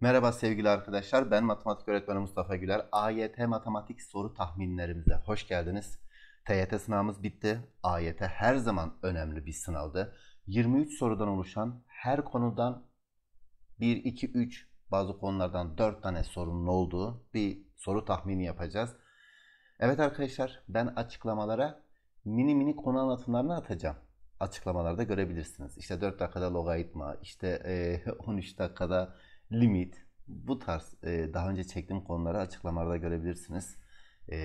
Merhaba sevgili arkadaşlar. Ben matematik öğretmeni Mustafa Güler. AYT matematik soru tahminlerimize hoş geldiniz. TYT sınavımız bitti. AYT her zaman önemli bir sınavdı. 23 sorudan oluşan her konudan 1, 2, 3 bazı konulardan 4 tane sorunun olduğu bir soru tahmini yapacağız. Evet arkadaşlar ben açıklamalara mini mini konu anlatımlarını atacağım açıklamalarda görebilirsiniz. İşte 4 dakikada logaritma, işte 13 dakikada limit bu tarz e, daha önce çektiğim konuları açıklamalarda görebilirsiniz. E,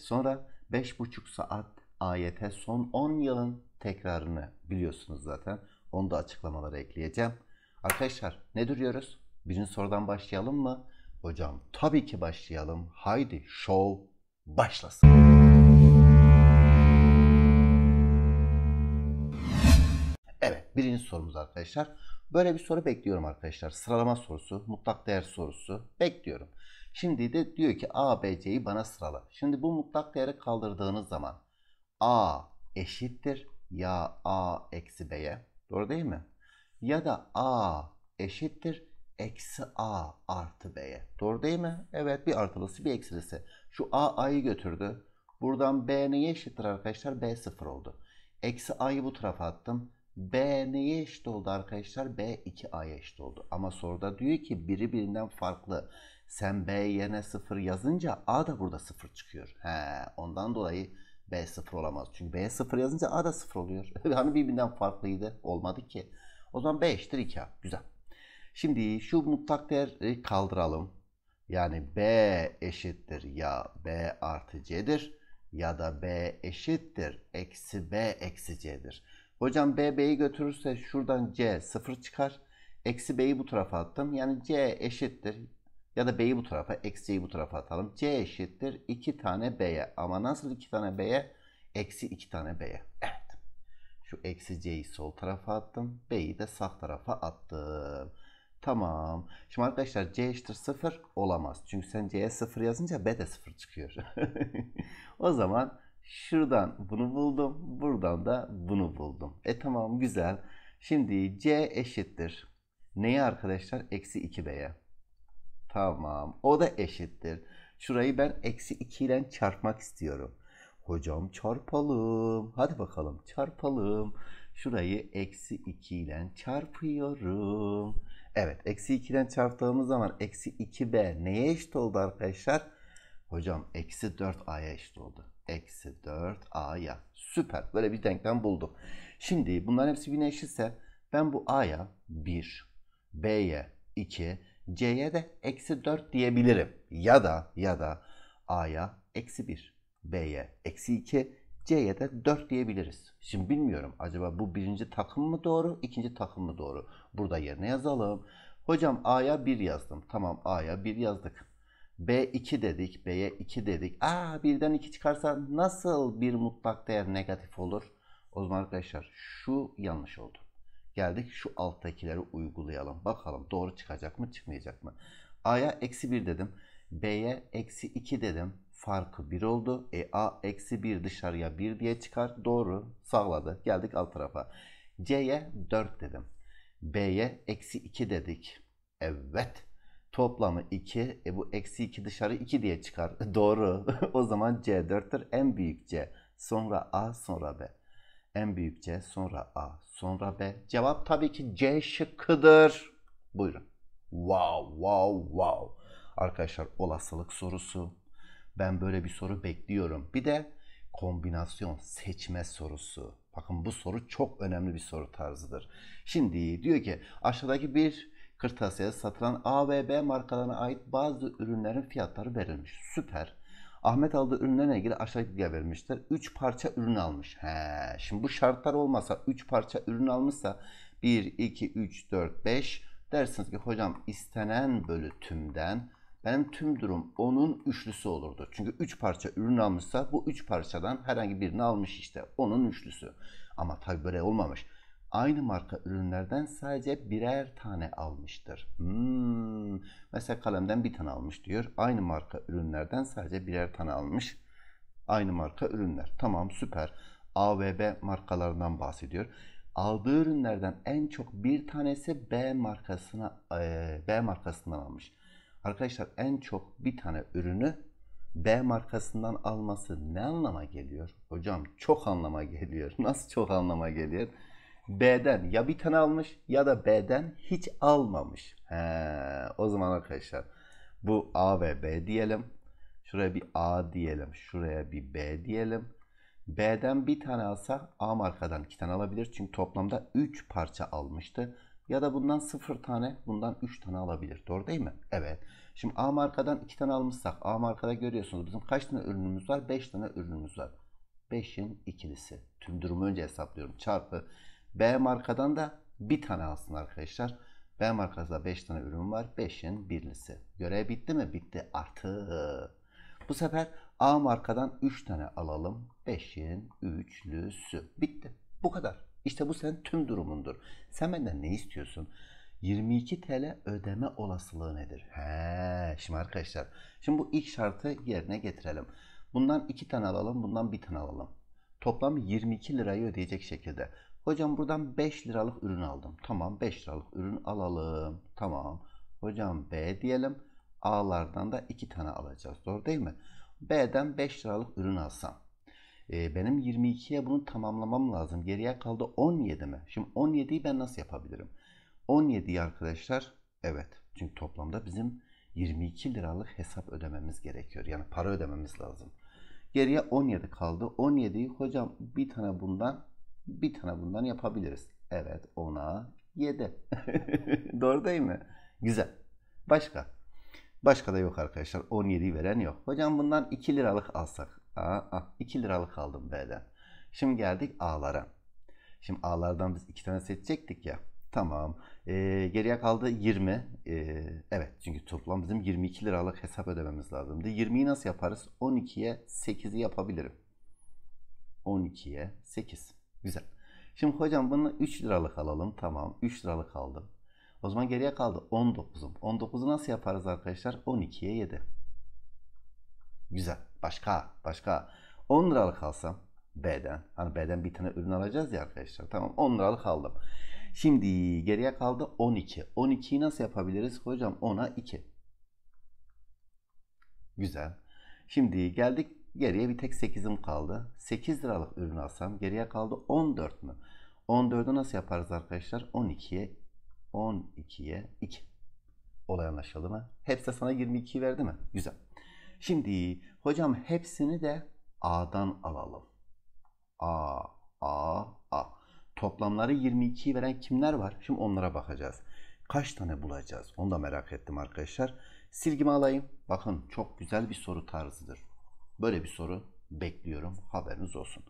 sonra 5,5 saat ayete son 10 yılın tekrarını biliyorsunuz zaten. Onu da açıklamalara ekleyeceğim. Arkadaşlar ne duruyoruz? Birinci sorudan başlayalım mı? Hocam tabii ki başlayalım. Haydi show başlasın. Evet birinci sorumuz arkadaşlar. Böyle bir soru bekliyorum arkadaşlar. Sıralama sorusu, mutlak değer sorusu bekliyorum. Şimdi de diyor ki A, B, C'yi bana sırala. Şimdi bu mutlak değeri kaldırdığınız zaman A eşittir ya A eksi B'ye. Doğru değil mi? Ya da A eşittir eksi A artı B'ye. Doğru değil mi? Evet bir artılısı bir eksilisi. Şu A A'yı götürdü. Buradan B neye eşittir arkadaşlar? B sıfır oldu. Eksi A'yı bu tarafa attım. B neye eşit oldu arkadaşlar? B 2A'ya eşit oldu. Ama soruda diyor ki biri birinden farklı. Sen B yerine 0 yazınca A da burada 0 çıkıyor. He, ondan dolayı B 0 olamaz. Çünkü B 0 yazınca A da 0 oluyor. hani birbirinden farklıydı. Olmadı ki. O zaman B eşittir 2A. Güzel. Şimdi şu mutlak değeri kaldıralım. Yani B eşittir ya B artı C'dir ya da B eşittir eksi B eksi C'dir. Hocam B B'yi götürürse şuradan C 0 çıkar. Eksi B'yi bu tarafa attım. Yani C eşittir. Ya da B'yi bu tarafa, eksi eksiyi bu tarafa atalım. C eşittir 2 tane B'ye. Ama nasıl 2 tane B'ye? Eksi 2 tane B'ye. Evet. Şu eksi C'yi sol tarafa attım. B'yi de sağ tarafa attım. Tamam. Şimdi arkadaşlar C eşittir 0 olamaz. Çünkü sen C'ye 0 yazınca B de 0 çıkıyor. o zaman Şuradan bunu buldum. Buradan da bunu buldum. E tamam güzel. Şimdi C eşittir. Neye arkadaşlar? Eksi 2B'ye. Tamam. O da eşittir. Şurayı ben eksi 2 ile çarpmak istiyorum. Hocam çarpalım. Hadi bakalım çarpalım. Şurayı eksi 2 ile çarpıyorum. Evet eksi 2 ile çarptığımız zaman eksi 2b neye eşit oldu arkadaşlar? Hocam eksi 4a'ya eşit oldu. Eksi 4a'ya. Süper. Böyle bir denklem buldum. Şimdi bunların hepsi birbirine eşitse ben bu a'ya 1, b'ye 2, c'ye de eksi 4 diyebilirim. Ya da ya da a'ya eksi 1, b'ye eksi 2, C'ye de 4 diyebiliriz. Şimdi bilmiyorum acaba bu birinci takım mı doğru, ikinci takım mı doğru? Burada yerine yazalım. Hocam A'ya 1 yazdım. Tamam A'ya 1 yazdık. B2 dedik, B'ye 2 dedik. Aa birden 2 çıkarsa nasıl bir mutlak değer negatif olur? O zaman arkadaşlar şu yanlış oldu. Geldik şu alttakileri uygulayalım. Bakalım doğru çıkacak mı çıkmayacak mı? A'ya eksi 1 dedim. B'ye eksi 2 dedim. Farkı 1 oldu. E A eksi 1 dışarıya 1 diye çıkar. Doğru sağladı. Geldik alt tarafa. C'ye 4 dedim. B'ye eksi 2 dedik. Evet Toplamı 2. E bu eksi 2 dışarı 2 diye çıkar. Doğru. o zaman C 4'tür. En büyük C. Sonra A sonra B. En büyük C sonra A sonra B. Cevap tabii ki C şıkkıdır. Buyurun. Wow wow wow. Arkadaşlar olasılık sorusu. Ben böyle bir soru bekliyorum. Bir de kombinasyon seçme sorusu. Bakın bu soru çok önemli bir soru tarzıdır. Şimdi diyor ki aşağıdaki bir kırtasiyede satılan A ve B markalarına ait bazı ürünlerin fiyatları verilmiş. Süper. Ahmet aldığı ürünlerle ilgili aşağıdaki bilgi verilmiştir. 3 parça ürün almış. He, şimdi bu şartlar olmasa 3 parça ürün almışsa 1, 2, 3, 4, 5 dersiniz ki hocam istenen bölü tümden benim tüm durum onun üçlüsü olurdu. Çünkü 3 parça ürün almışsa bu 3 parçadan herhangi birini almış işte. Onun üçlüsü. Ama tabi böyle olmamış aynı marka ürünlerden sadece birer tane almıştır. Hmm. Mesela kalemden bir tane almış diyor. Aynı marka ürünlerden sadece birer tane almış. Aynı marka ürünler. Tamam süper. A ve B markalarından bahsediyor. Aldığı ürünlerden en çok bir tanesi B markasına e, B markasından almış. Arkadaşlar en çok bir tane ürünü B markasından alması ne anlama geliyor? Hocam çok anlama geliyor. Nasıl çok anlama geliyor? B'den ya bir tane almış ya da B'den hiç almamış. He, o zaman arkadaşlar bu A ve B diyelim. Şuraya bir A diyelim. Şuraya bir B diyelim. B'den bir tane alsa A markadan iki tane alabilir. Çünkü toplamda 3 parça almıştı. Ya da bundan 0 tane, bundan 3 tane alabilir. Doğru değil mi? Evet. Şimdi A markadan 2 tane almışsak A markada görüyorsunuz bizim kaç tane ürünümüz var? 5 tane ürünümüz var. 5'in ikilisi. Tüm durumu önce hesaplıyorum. Çarpı B markadan da bir tane alsın arkadaşlar. B markasında 5 tane ürün var. 5'in birlisi. Görev bitti mi? Bitti. Artı. Bu sefer A markadan 3 tane alalım. 5'in üçlüsü. Bitti. Bu kadar. İşte bu senin tüm durumundur. Sen benden ne istiyorsun? 22 TL ödeme olasılığı nedir? He, şimdi arkadaşlar. Şimdi bu ilk şartı yerine getirelim. Bundan 2 tane alalım, bundan 1 tane alalım. Toplam 22 lirayı ödeyecek şekilde. Hocam buradan 5 liralık ürün aldım. Tamam 5 liralık ürün alalım. Tamam. Hocam B diyelim. A'lardan da 2 tane alacağız. Doğru değil mi? B'den 5 liralık ürün alsam. E, benim 22'ye bunu tamamlamam lazım. Geriye kaldı 17 mi? Şimdi 17'yi ben nasıl yapabilirim? 17'yi arkadaşlar evet. Çünkü toplamda bizim 22 liralık hesap ödememiz gerekiyor. Yani para ödememiz lazım. Geriye 17 kaldı. 17'yi hocam bir tane bundan bir tane bundan yapabiliriz. Evet ona 7. Doğru değil mi? Güzel. Başka? Başka da yok arkadaşlar. 17 veren yok. Hocam bundan 2 liralık alsak. Aa, 2 liralık aldım B'den. Şimdi geldik A'lara. Şimdi A'lardan biz 2 tane seçecektik ya. Tamam. Ee, geriye kaldı 20. Ee, evet çünkü toplam bizim 22 liralık hesap ödememiz lazımdı. 20'yi nasıl yaparız? 12'ye 8'i yapabilirim. 12'ye 8. Güzel. Şimdi hocam bunu 3 liralık alalım. Tamam 3 liralık aldım. O zaman geriye kaldı 19'um. 19'u nasıl yaparız arkadaşlar? 12'ye 7. Güzel. Başka. Başka. 10 liralık alsam B'den. Hani B'den bir tane ürün alacağız ya arkadaşlar. Tamam 10 liralık aldım. Şimdi geriye kaldı 12. 12'yi nasıl yapabiliriz? Hocam 10'a 2. Güzel. Şimdi geldik Geriye bir tek 8'im kaldı. 8 liralık ürün alsam geriye kaldı 14 mü? 14'ü nasıl yaparız arkadaşlar? 12'ye 12'ye 2. Olay anlaşıldı mı? Hepsi sana 22 verdi mi? Güzel. Şimdi hocam hepsini de A'dan alalım. A, A, A. Toplamları 22 veren kimler var? Şimdi onlara bakacağız. Kaç tane bulacağız? Onu da merak ettim arkadaşlar. Silgimi alayım. Bakın çok güzel bir soru tarzıdır. Böyle bir soru bekliyorum. Haberiniz olsun.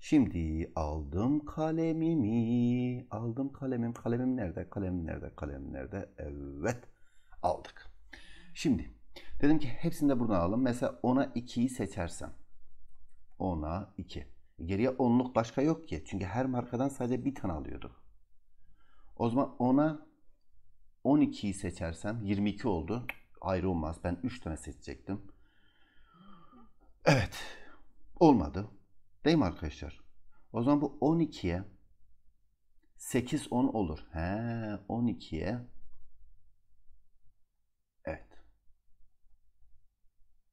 Şimdi aldım kalemimi. Aldım kalemim. Kalemim nerede? Kalemim nerede? Kalemim nerede? Evet. Aldık. Şimdi dedim ki hepsini de buradan alalım. Mesela ona 2'yi seçersem. ona 2. Geriye onluk başka yok ki. Çünkü her markadan sadece bir tane alıyorduk. O zaman 10'a 12'yi seçersem 22 oldu. Ayrı olmaz. Ben 3 tane seçecektim. Evet. Olmadı. Değil mi arkadaşlar? O zaman bu 12'ye 8 10 olur. He 12'ye Evet.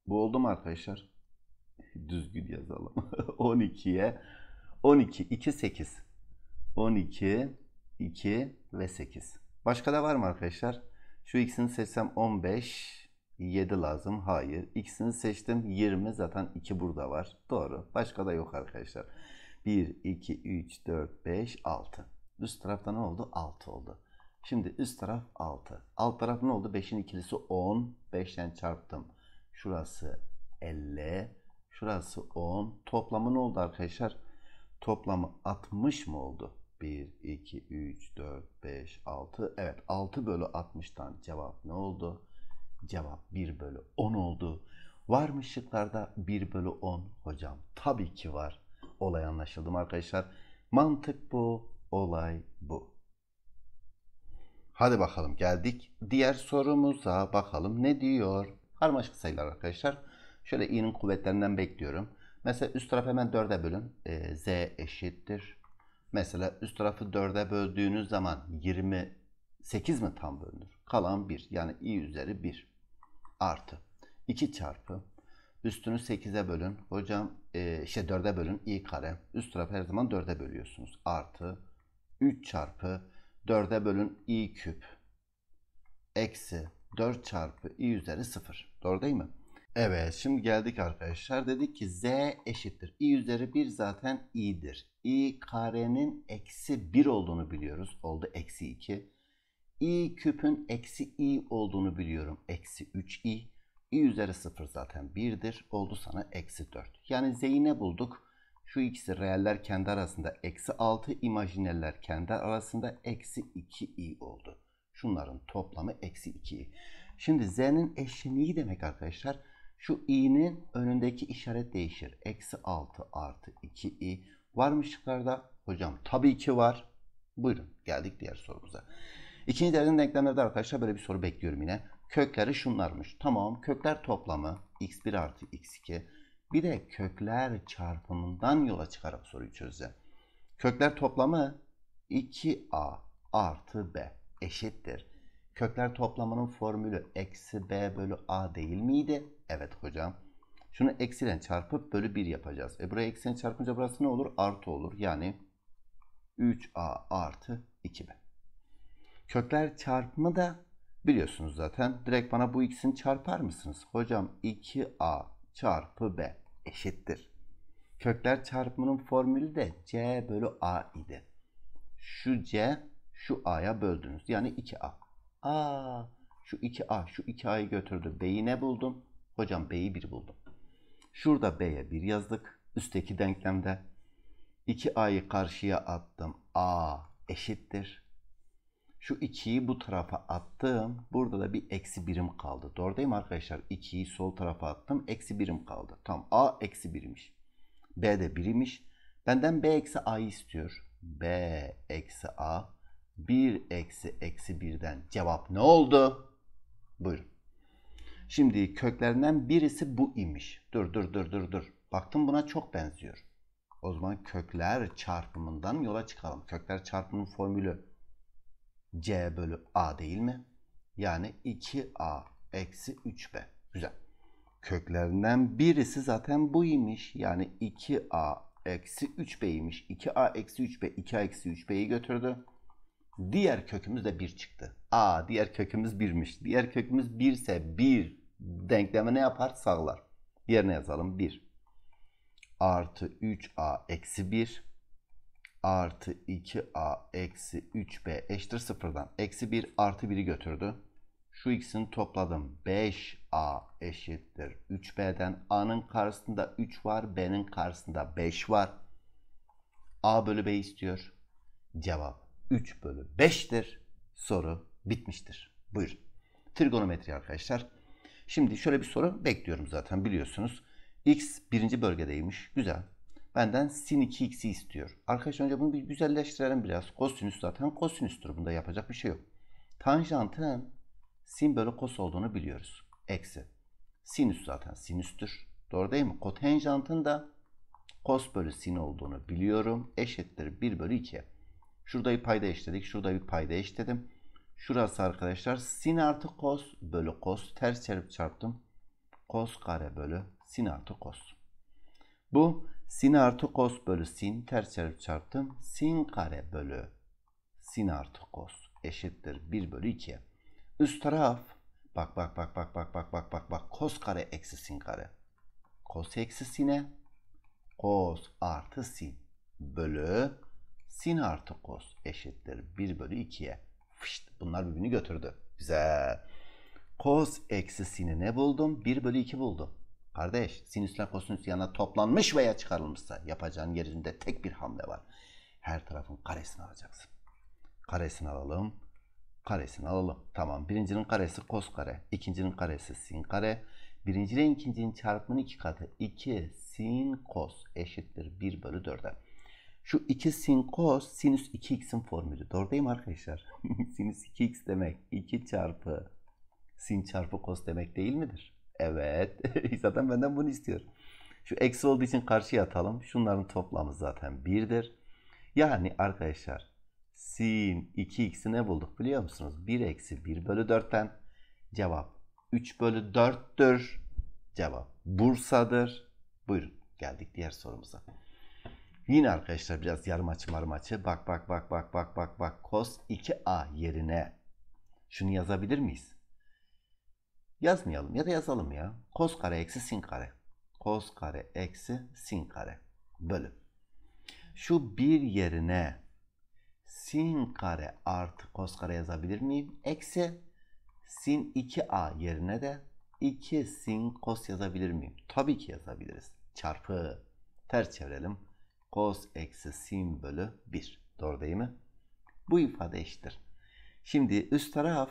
Bu oldu mu arkadaşlar? Düzgün yazalım. 12'ye 12 2 8 12 2 ve 8. Başka da var mı arkadaşlar? Şu ikisini seçsem 15 7 lazım. Hayır. X'ini seçtim. 20 zaten 2 burada var. Doğru. Başka da yok arkadaşlar. 1, 2, 3, 4, 5, 6. Üst tarafta ne oldu? 6 oldu. Şimdi üst taraf 6. Alt taraf ne oldu? 5'in ikilisi 10. 5'ten çarptım. Şurası 50. Şurası 10. Toplamı ne oldu arkadaşlar? Toplamı 60 mı oldu? 1, 2, 3, 4, 5, 6. Evet 6 bölü 60'tan cevap ne oldu? Cevap 1 bölü 10 oldu. Var mı şıklarda 1 bölü 10? Hocam tabii ki var. Olay anlaşıldı mı arkadaşlar? Mantık bu, olay bu. Hadi bakalım geldik. Diğer sorumuza bakalım ne diyor? Karmaşık sayılar arkadaşlar. Şöyle i'nin kuvvetlerinden bekliyorum. Mesela üst tarafı hemen 4'e bölün. Ee, z eşittir. Mesela üst tarafı 4'e böldüğünüz zaman 28 mi tam bölünür? Kalan 1. Yani i üzeri 1 artı 2 çarpı üstünü 8'e bölün. Hocam e, işte şey, 4'e bölün i kare. Üst taraf her zaman 4'e bölüyorsunuz. Artı 3 çarpı 4'e bölün i küp. Eksi 4 çarpı i üzeri 0. Doğru değil mi? Evet şimdi geldik arkadaşlar. Dedik ki z eşittir. i üzeri 1 zaten i'dir. i karenin eksi 1 olduğunu biliyoruz. Oldu eksi 2 i küpün eksi i olduğunu biliyorum. Eksi 3i. i üzeri 0 zaten 1'dir. Oldu sana eksi 4. Yani z'yi ne bulduk? Şu ikisi reeller kendi arasında eksi 6. imajineller kendi arasında eksi 2i oldu. Şunların toplamı eksi 2i. Şimdi z'nin eşliği demek arkadaşlar. Şu i'nin önündeki işaret değişir. Eksi 6 artı 2i. Var mı şıklarda? Hocam tabii ki var. Buyurun geldik diğer sorumuza. İkinci dereceden denklemlerde arkadaşlar böyle bir soru bekliyorum yine. Kökleri şunlarmış. Tamam kökler toplamı x1 artı x2. Bir de kökler çarpımından yola çıkarak soruyu çözeceğim. Kökler toplamı 2a artı b eşittir. Kökler toplamının formülü eksi b bölü a değil miydi? Evet hocam. Şunu eksiyle çarpıp bölü 1 yapacağız. E buraya eksiyle çarpınca burası ne olur? Artı olur. Yani 3a artı 2b. Kökler çarpımı da biliyorsunuz zaten. Direkt bana bu ikisini çarpar mısınız? Hocam 2a çarpı b eşittir. Kökler çarpımının formülü de c bölü a idi. Şu c şu a'ya böldünüz. Yani 2a. Aa, şu 2a şu 2a'yı götürdü. B'yi ne buldum? Hocam B'yi 1 buldum. Şurada B'ye 1 yazdık. Üstteki denklemde 2a'yı karşıya attım. A eşittir. Şu 2'yi bu tarafa attım. Burada da bir eksi birim kaldı. Doğru değil mi arkadaşlar? 2'yi sol tarafa attım. Eksi birim kaldı. Tam A eksi birimmiş. B de birimiş. Benden B eksi A istiyor. B eksi A 1 eksi eksi birden. cevap ne oldu? Buyurun. Şimdi köklerinden birisi bu imiş. Dur dur dur dur dur. Baktım buna çok benziyor. O zaman kökler çarpımından yola çıkalım. Kökler çarpımının formülü C bölü A değil mi? Yani 2A eksi 3B. Güzel. Köklerinden birisi zaten buymuş. Yani 2A eksi 3B'ymiş. 2A eksi 3B 2A eksi 3B'yi götürdü. Diğer kökümüz de 1 çıktı. A diğer kökümüz 1'miş. Diğer kökümüz 1 ise 1 denkleme ne yapar? Sağlar. Yerine yazalım 1. Artı 3A eksi 1 artı 2a eksi 3b eşittir sıfırdan. Eksi 1 artı 1'i götürdü. Şu ikisini topladım. 5a eşittir 3b'den. a'nın karşısında 3 var. b'nin karşısında 5 var. a bölü b istiyor. Cevap 3 bölü 5'tir. Soru bitmiştir. Buyur. Trigonometri arkadaşlar. Şimdi şöyle bir soru bekliyorum zaten biliyorsunuz. x birinci bölgedeymiş. Güzel benden sin 2x'i istiyor. Arkadaşlar önce bunu bir güzelleştirelim biraz. Kosinüs zaten kosinüstür. Bunda yapacak bir şey yok. Tanjantın sin bölü kos olduğunu biliyoruz. Eksi. Sinüs zaten sinüstür. Doğru değil mi? Kotenjantın da kos bölü sin olduğunu biliyorum. Eşittir 1 bölü 2. Şurada bir payda eşledik. Şurada bir payda eşledim. Şurası arkadaşlar sin artı kos bölü kos. Ters çarpıp çarptım. Kos kare bölü sin artı kos. Bu sin artı kos bölü sin ters çarpı çarptım. Sin kare bölü sin artı kos eşittir 1 bölü 2. Üst taraf bak bak bak bak bak bak bak bak bak kos kare eksi sin kare. Kos eksi sine kos artı sin bölü sin artı kos eşittir 1 bölü 2'ye. Fışt, bunlar birbirini götürdü. Güzel. Kos eksi sini ne buldum? 1 bölü 2 buldum. Kardeş sinüsler kosinüs yana toplanmış veya çıkarılmışsa yapacağın yeryüzünde tek bir hamle var. Her tarafın karesini alacaksın. Karesini alalım. Karesini alalım. Tamam birincinin karesi kos kare. ikincinin karesi sin kare. Birinci ikincinin çarpımının iki katı. 2 sin kos eşittir 1 bölü 4'e. Şu 2 sin kos sinüs 2x'in formülü. Doğrudayım arkadaşlar. sinüs 2x demek 2 çarpı sin çarpı kos demek değil midir? Evet. zaten benden bunu istiyor. Şu eksi olduğu için karşıya atalım. Şunların toplamı zaten 1'dir. Yani arkadaşlar sin 2x'i ne bulduk biliyor musunuz? 1 eksi 1 bölü 4'ten cevap 3 bölü 4'tür. Cevap Bursa'dır. Buyurun geldik diğer sorumuza. Yine arkadaşlar biraz yarım açı marım açı. Bak bak bak bak bak bak bak. Cos 2a yerine şunu yazabilir miyiz? Yazmayalım ya da yazalım ya. Kos kare eksi sin kare. Kos kare eksi sin kare. bölü Şu bir yerine sin kare artı kos kare yazabilir miyim? Eksi sin 2a yerine de 2 sin kos yazabilir miyim? Tabii ki yazabiliriz. Çarpı ters çevirelim. Kos eksi sin bölü 1. Doğru değil mi? Bu ifade eşittir. Şimdi üst taraf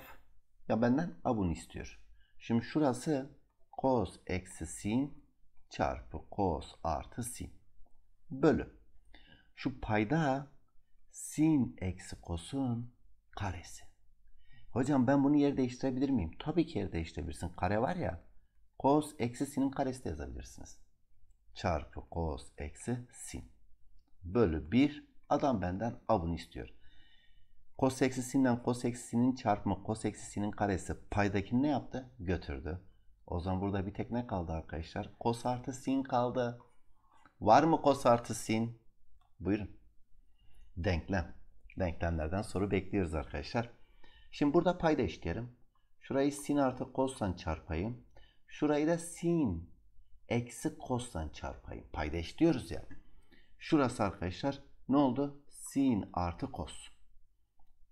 ya benden a bunu istiyor. Şimdi şurası cos eksi sin çarpı cos artı sin bölü. Şu payda sin eksi cos'un karesi. Hocam ben bunu yer değiştirebilir miyim? Tabii ki yer değiştirebilirsin. Kare var ya cos eksi sin'in karesi de yazabilirsiniz. Çarpı cos eksi sin bölü 1 adam benden avını istiyor. Cos eksisinden cos eksisinin çarpımı cos eksisinin karesi paydakini ne yaptı? Götürdü. O zaman burada bir tek ne kaldı arkadaşlar? Cos artı sin kaldı. Var mı cos artı sin? Buyurun. Denklem. Denklemlerden soru bekliyoruz arkadaşlar. Şimdi burada payda eşitleyelim. Şurayı sin artı cos'tan çarpayım. Şurayı da sin eksi cos'tan çarpayım. Payda eşitliyoruz ya. Şurası arkadaşlar ne oldu? Sin artı cos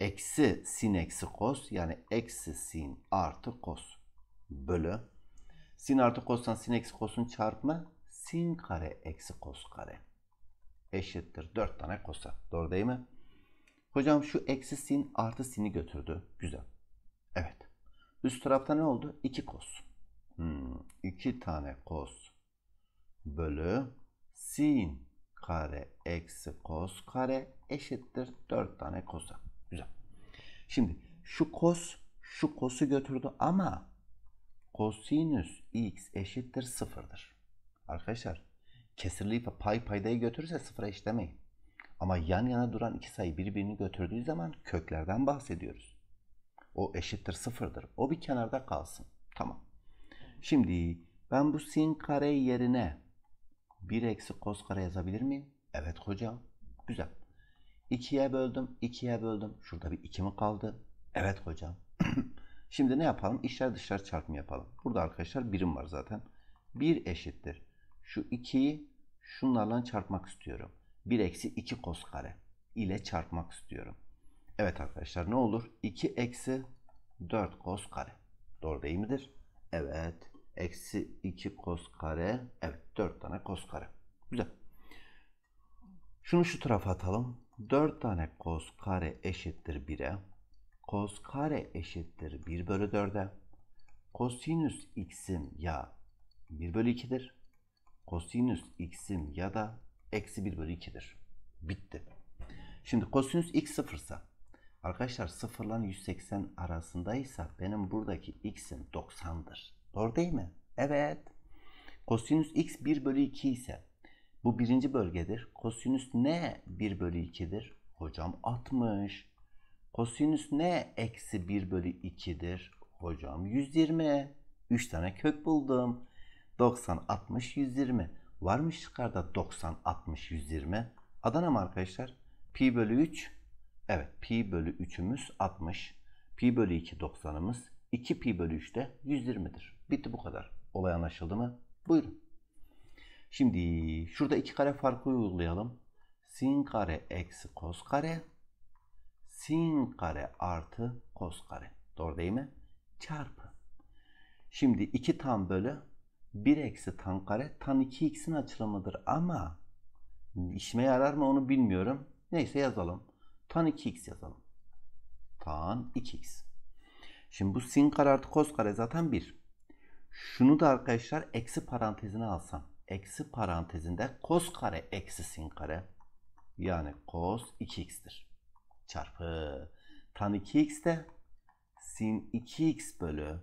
eksi sin eksi kos yani eksi sin artı kos bölü sin artı kostan sin eksi kosun çarpma sin kare eksi kos kare eşittir 4 tane kosa. Doğru değil mi? Hocam şu eksi sin artı sin'i götürdü. Güzel. Evet. Üst tarafta ne oldu? 2 kos. Hmm, tane kos bölü sin kare eksi kos kare eşittir 4 tane kosa. Şimdi şu kos şu kosu götürdü ama kosinüs x eşittir sıfırdır. Arkadaşlar kesirliği pay paydayı götürürse sıfıra işlemeyin. Ama yan yana duran iki sayı birbirini götürdüğü zaman köklerden bahsediyoruz. O eşittir sıfırdır. O bir kenarda kalsın. Tamam. Şimdi ben bu sin kare yerine 1 eksi kos kare yazabilir miyim? Evet hocam. Güzel. İkiye böldüm, ikiye böldüm. Şurada bir iki mi kaldı? Evet hocam. Şimdi ne yapalım? İçler dışlar çarpımı yapalım. Burada arkadaşlar birim var zaten. Bir eşittir. Şu ikiyi şunlarla çarpmak istiyorum. Bir eksi iki kos kare ile çarpmak istiyorum. Evet arkadaşlar ne olur? 2 eksi 4 kos kare. Doğru değil midir? Evet. Eksi 2 kos kare. Evet 4 tane kos kare. Güzel. Şunu şu tarafa atalım. 4 tane kos kare eşittir 1'e. kos kare eşittir 1 bölü 4'e. Kosinüs x'im ya 1 bölü 2'dir. Kosinüs x'im ya da eksi 1 bölü 2'dir. Bitti. Şimdi kosinüs x sıfırsa arkadaşlar sıfırlan 180 arasındaysa benim buradaki x'im 90'dır. Doğru değil mi? Evet. Kosinüs x 1 bölü 2 ise bu birinci bölgedir. Kosinüs ne 1 bölü 2'dir? Hocam 60. Kosinüs ne eksi 1 bölü 2'dir? Hocam 120. 3 tane kök buldum. 90, 60, 120. Varmış yukarıda 90, 60, 120. Adana mı arkadaşlar? Pi bölü 3. Evet pi bölü 3'ümüz 60. Pi bölü 2 90'ımız. 2 pi bölü 3 de 120'dir. Bitti bu kadar. Olay anlaşıldı mı? Buyurun. Şimdi şurada iki kare farkı uygulayalım. Sin kare eksi kos kare. Sin kare artı kos kare. Doğru değil mi? Çarpı. Şimdi 2 tan bölü 1 eksi tan kare. Tan 2x'in açılımıdır ama işime yarar mı onu bilmiyorum. Neyse yazalım. Tan 2x yazalım. Tan 2x. Şimdi bu sin kare artı kos kare zaten 1. Şunu da arkadaşlar eksi parantezine alsam eksi parantezinde kos kare eksi sin kare yani kos 2x'tir. Çarpı tan 2x de sin 2x bölü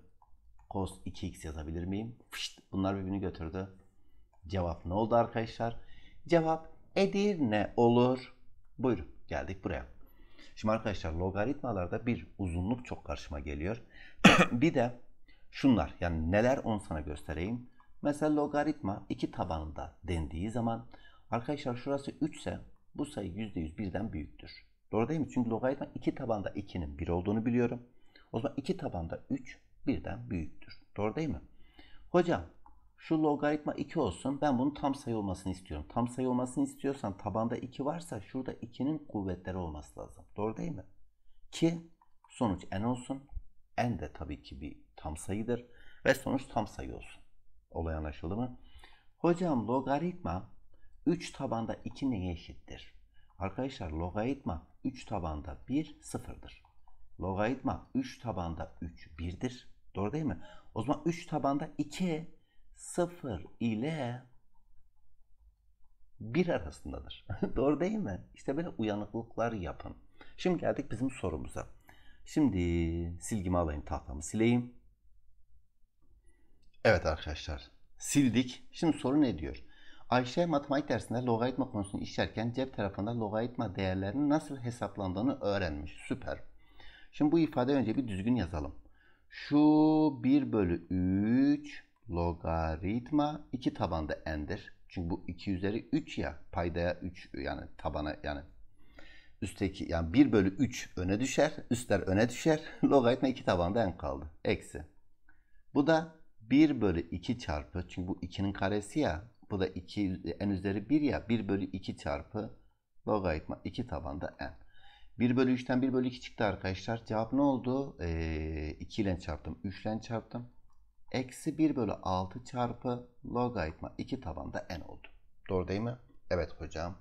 kos 2x yazabilir miyim? Fışt, bunlar birbirini götürdü. Cevap ne oldu arkadaşlar? Cevap Edirne olur. Buyurun geldik buraya. Şimdi arkadaşlar logaritmalarda bir uzunluk çok karşıma geliyor. bir de şunlar yani neler onu sana göstereyim. Mesela logaritma 2 tabanında dendiği zaman arkadaşlar şurası 3 ise bu sayı %100 birden büyüktür. Doğru değil mi? Çünkü logaritma 2 tabanda 2'nin 1 olduğunu biliyorum. O zaman 2 tabanda 3 birden büyüktür. Doğru değil mi? Hocam şu logaritma 2 olsun. Ben bunun tam sayı olmasını istiyorum. Tam sayı olmasını istiyorsan tabanda 2 varsa şurada 2'nin kuvvetleri olması lazım. Doğru değil mi? Ki sonuç n olsun. n de tabii ki bir tam sayıdır. Ve sonuç tam sayı olsun. Olay anlaşıldı mı? Hocam logaritma 3 tabanda 2 neye eşittir? Arkadaşlar logaritma 3 tabanda 1 sıfırdır. Logaritma 3 tabanda 3 1'dir. Doğru değil mi? O zaman 3 tabanda 2 0 ile 1 arasındadır. Doğru değil mi? İşte böyle uyanıklıklar yapın. Şimdi geldik bizim sorumuza. Şimdi silgimi alayım tahtamı sileyim. Evet arkadaşlar sildik. Şimdi soru ne diyor? Ayşe matematik dersinde logaritma konusunu işlerken cep telefonunda logaritma değerlerinin nasıl hesaplandığını öğrenmiş. Süper. Şimdi bu ifade önce bir düzgün yazalım. Şu 1 bölü 3 logaritma 2 tabanda n'dir. Çünkü bu 2 üzeri 3 ya paydaya 3 yani tabana yani üstteki yani 1 bölü 3 öne düşer. Üstler öne düşer. logaritma 2 tabanda n kaldı. Eksi. Bu da 1 bölü 2 çarpı çünkü bu 2'nin karesi ya bu da 2 en üzeri 1 ya 1 bölü 2 çarpı logaritma 2 tabanda n. 1 bölü 3'ten 1 bölü 2 çıktı arkadaşlar. Cevap ne oldu? Ee, 2 ile çarptım 3 ile çarptım. Eksi 1 bölü 6 çarpı logaritma 2 tabanda n oldu. Doğru değil mi? Evet hocam.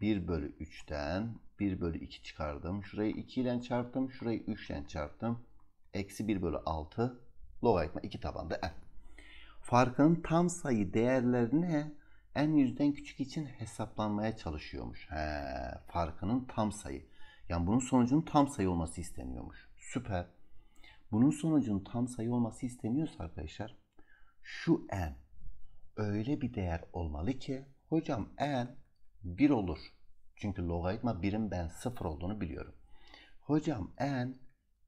1 bölü 3'ten 1 bölü 2 çıkardım. Şurayı 2 ile çarptım. Şurayı 3 ile çarptım. Eksi 1 bölü 6 Logaritma 2 tabanda n. Farkın tam sayı değerlerini n yüzden küçük için hesaplanmaya çalışıyormuş. He, farkının tam sayı. Yani bunun sonucunun tam sayı olması isteniyormuş. Süper. Bunun sonucunun tam sayı olması isteniyorsa arkadaşlar şu n öyle bir değer olmalı ki hocam n 1 olur. Çünkü logaritma birim ben 0 olduğunu biliyorum. Hocam n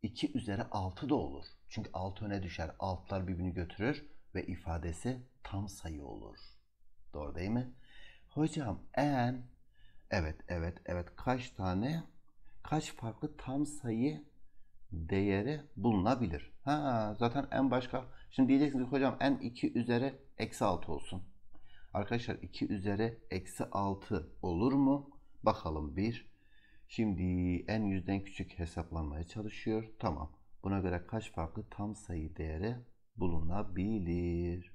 2 üzeri 6 da olur. Çünkü alt öne düşer. Altlar birbirini götürür ve ifadesi tam sayı olur. Doğru değil mi? Hocam en evet evet evet kaç tane kaç farklı tam sayı değeri bulunabilir? Ha zaten en başka şimdi diyeceksiniz ki, hocam en 2 üzeri eksi 6 olsun. Arkadaşlar 2 üzeri eksi 6 olur mu? Bakalım 1. Şimdi en yüzden küçük hesaplanmaya çalışıyor. Tamam. Buna göre kaç farklı tam sayı değeri bulunabilir?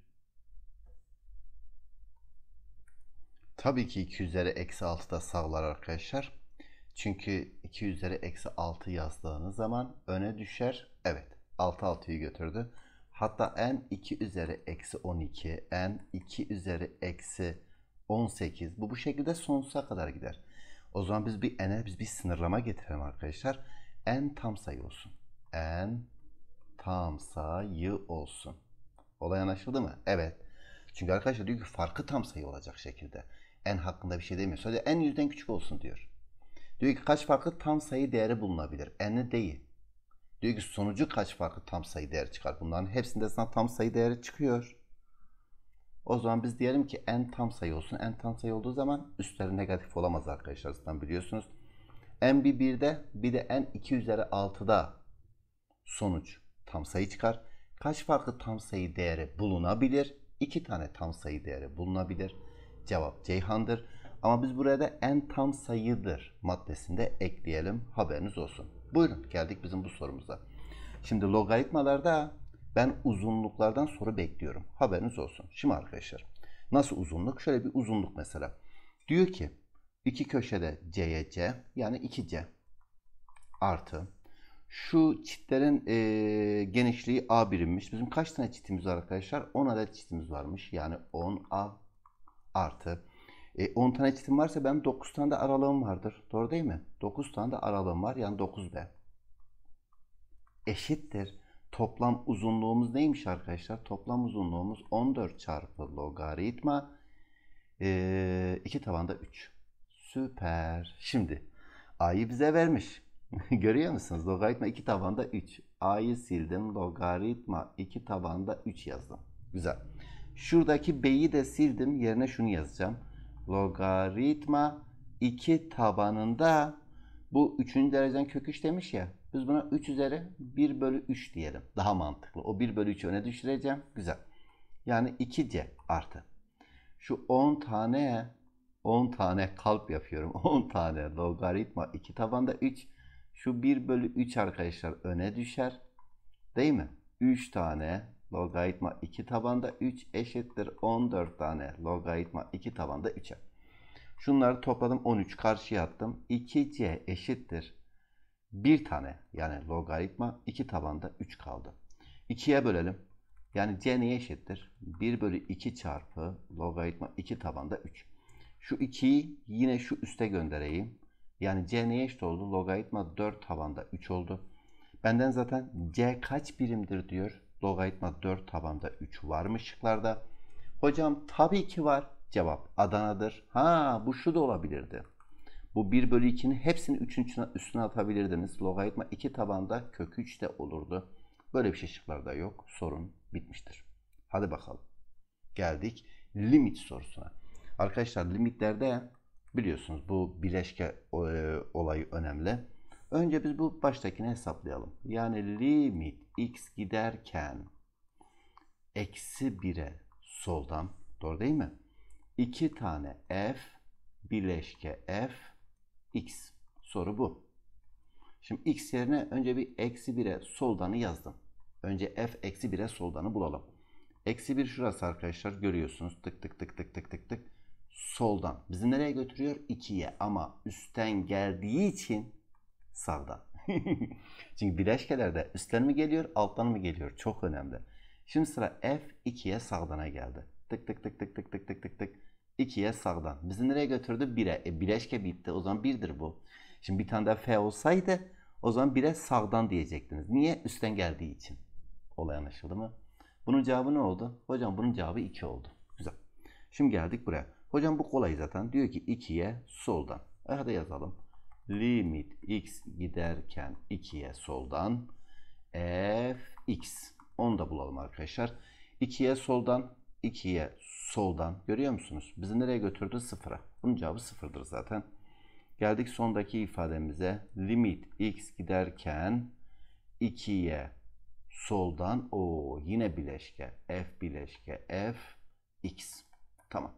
Tabii ki 2 üzeri eksi 6 da sağlar arkadaşlar. Çünkü 2 üzeri eksi 6 yazdığınız zaman öne düşer. Evet 6 6'yı götürdü. Hatta n 2 üzeri eksi 12, n 2 üzeri eksi 18. Bu bu şekilde sonsuza kadar gider. O zaman biz bir n'e biz bir sınırlama getirelim arkadaşlar. n tam sayı olsun en tam sayı olsun. Olay anlaşıldı mı? Evet. Çünkü arkadaşlar diyor ki farkı tam sayı olacak şekilde. En hakkında bir şey demiyor. Sadece en yüzden küçük olsun diyor. Diyor ki kaç farklı tam sayı değeri bulunabilir? N'e değil. Diyor ki sonucu kaç farklı tam sayı değeri çıkar? Bunların hepsinde sana tam sayı değeri çıkıyor. O zaman biz diyelim ki en tam sayı olsun. En tam sayı olduğu zaman üstleri negatif olamaz arkadaşlar. Zaten biliyorsunuz. En bir 1'de bir de en 2 üzeri 6'da sonuç tam sayı çıkar. Kaç farklı tam sayı değeri bulunabilir? 2 tane tam sayı değeri bulunabilir. Cevap Ceyhan'dır. Ama biz buraya da en tam sayıdır maddesinde ekleyelim. Haberiniz olsun. Buyurun geldik bizim bu sorumuza. Şimdi logaritmalarda ben uzunluklardan soru bekliyorum. Haberiniz olsun. Şimdi arkadaşlar nasıl uzunluk? Şöyle bir uzunluk mesela. Diyor ki iki köşede C yani 2C artı şu çitlerin e, genişliği A birimmiş. Bizim kaç tane çitimiz var arkadaşlar? 10 adet çitimiz varmış. Yani 10A artı. E, 10 tane çitim varsa ben 9 tane de aralığım vardır. Doğru değil mi? 9 tane de aralığım var. Yani 9B. Eşittir. Toplam uzunluğumuz neymiş arkadaşlar? Toplam uzunluğumuz 14 çarpı logaritma. E, 2 tabanda 3. Süper. Şimdi A'yı bize vermiş. Görüyor musunuz? Logaritma 2 tabanda 3. A'yı sildim. Logaritma 2 tabanda 3 yazdım. Güzel. Şuradaki B'yi de sildim. Yerine şunu yazacağım. Logaritma 2 tabanında bu 3. derecen kök 3 ya. Biz buna 3 üzeri 1 bölü 3 diyelim. Daha mantıklı. O 1 bölü 3'ü öne düşüreceğim. Güzel. Yani 2C artı. Şu 10 tane 10 tane kalp yapıyorum. 10 tane logaritma 2 tabanda 3 şu 1 bölü 3 arkadaşlar öne düşer. Değil mi? 3 tane logaritma 2 tabanda 3 eşittir 14 tane logaritma 2 tabanda 3'e. Şunları topladım 13 karşıya attım. 2c eşittir 1 tane yani logaritma 2 tabanda 3 kaldı. 2'ye bölelim. Yani c neye eşittir? 1 bölü 2 çarpı logaritma 2 tabanda 3. Şu 2'yi yine şu üste göndereyim. Yani C neye eşit oldu? Logaritma 4 tabanda 3 oldu. Benden zaten C kaç birimdir diyor. Logaritma 4 tabanda 3 var mı şıklarda? Hocam tabii ki var. Cevap Adana'dır. Ha bu şu da olabilirdi. Bu 1 bölü 2'nin hepsini 3'ün üstüne atabilirdiniz. Logaritma 2 tabanda kök 3 de olurdu. Böyle bir şey şıklarda yok. Sorun bitmiştir. Hadi bakalım. Geldik limit sorusuna. Arkadaşlar limitlerde Biliyorsunuz bu bileşke e, olayı önemli. Önce biz bu baştakini hesaplayalım. Yani limit x giderken eksi 1'e soldan doğru değil mi? 2 tane f bileşke f x. Soru bu. Şimdi x yerine önce bir eksi 1'e soldanı yazdım. Önce f eksi 1'e soldanı bulalım. Eksi 1 şurası arkadaşlar görüyorsunuz. Tık tık tık tık tık tık tık soldan. Bizi nereye götürüyor? 2'ye ama üstten geldiği için sağdan. Çünkü bileşkelerde üstten mi geliyor, alttan mı geliyor? Çok önemli. Şimdi sıra F 2'ye sağdana geldi. Tık tık tık tık tık tık tık tık tık. 2'ye sağdan. Bizi nereye götürdü? 1'e. E, bileşke bitti. O zaman 1'dir bu. Şimdi bir tane daha F olsaydı o zaman 1'e sağdan diyecektiniz. Niye? Üstten geldiği için. Olay anlaşıldı mı? Bunun cevabı ne oldu? Hocam bunun cevabı 2 oldu. Güzel. Şimdi geldik buraya. Hocam bu kolay zaten. Diyor ki 2'ye soldan. Hadi yazalım. Limit x giderken 2'ye soldan f x. Onu da bulalım arkadaşlar. 2'ye soldan 2'ye soldan. Görüyor musunuz? Bizi nereye götürdü? Sıfıra. Bunun cevabı sıfırdır zaten. Geldik sondaki ifademize. Limit x giderken 2'ye soldan o yine bileşke f bileşke f x. Tamam.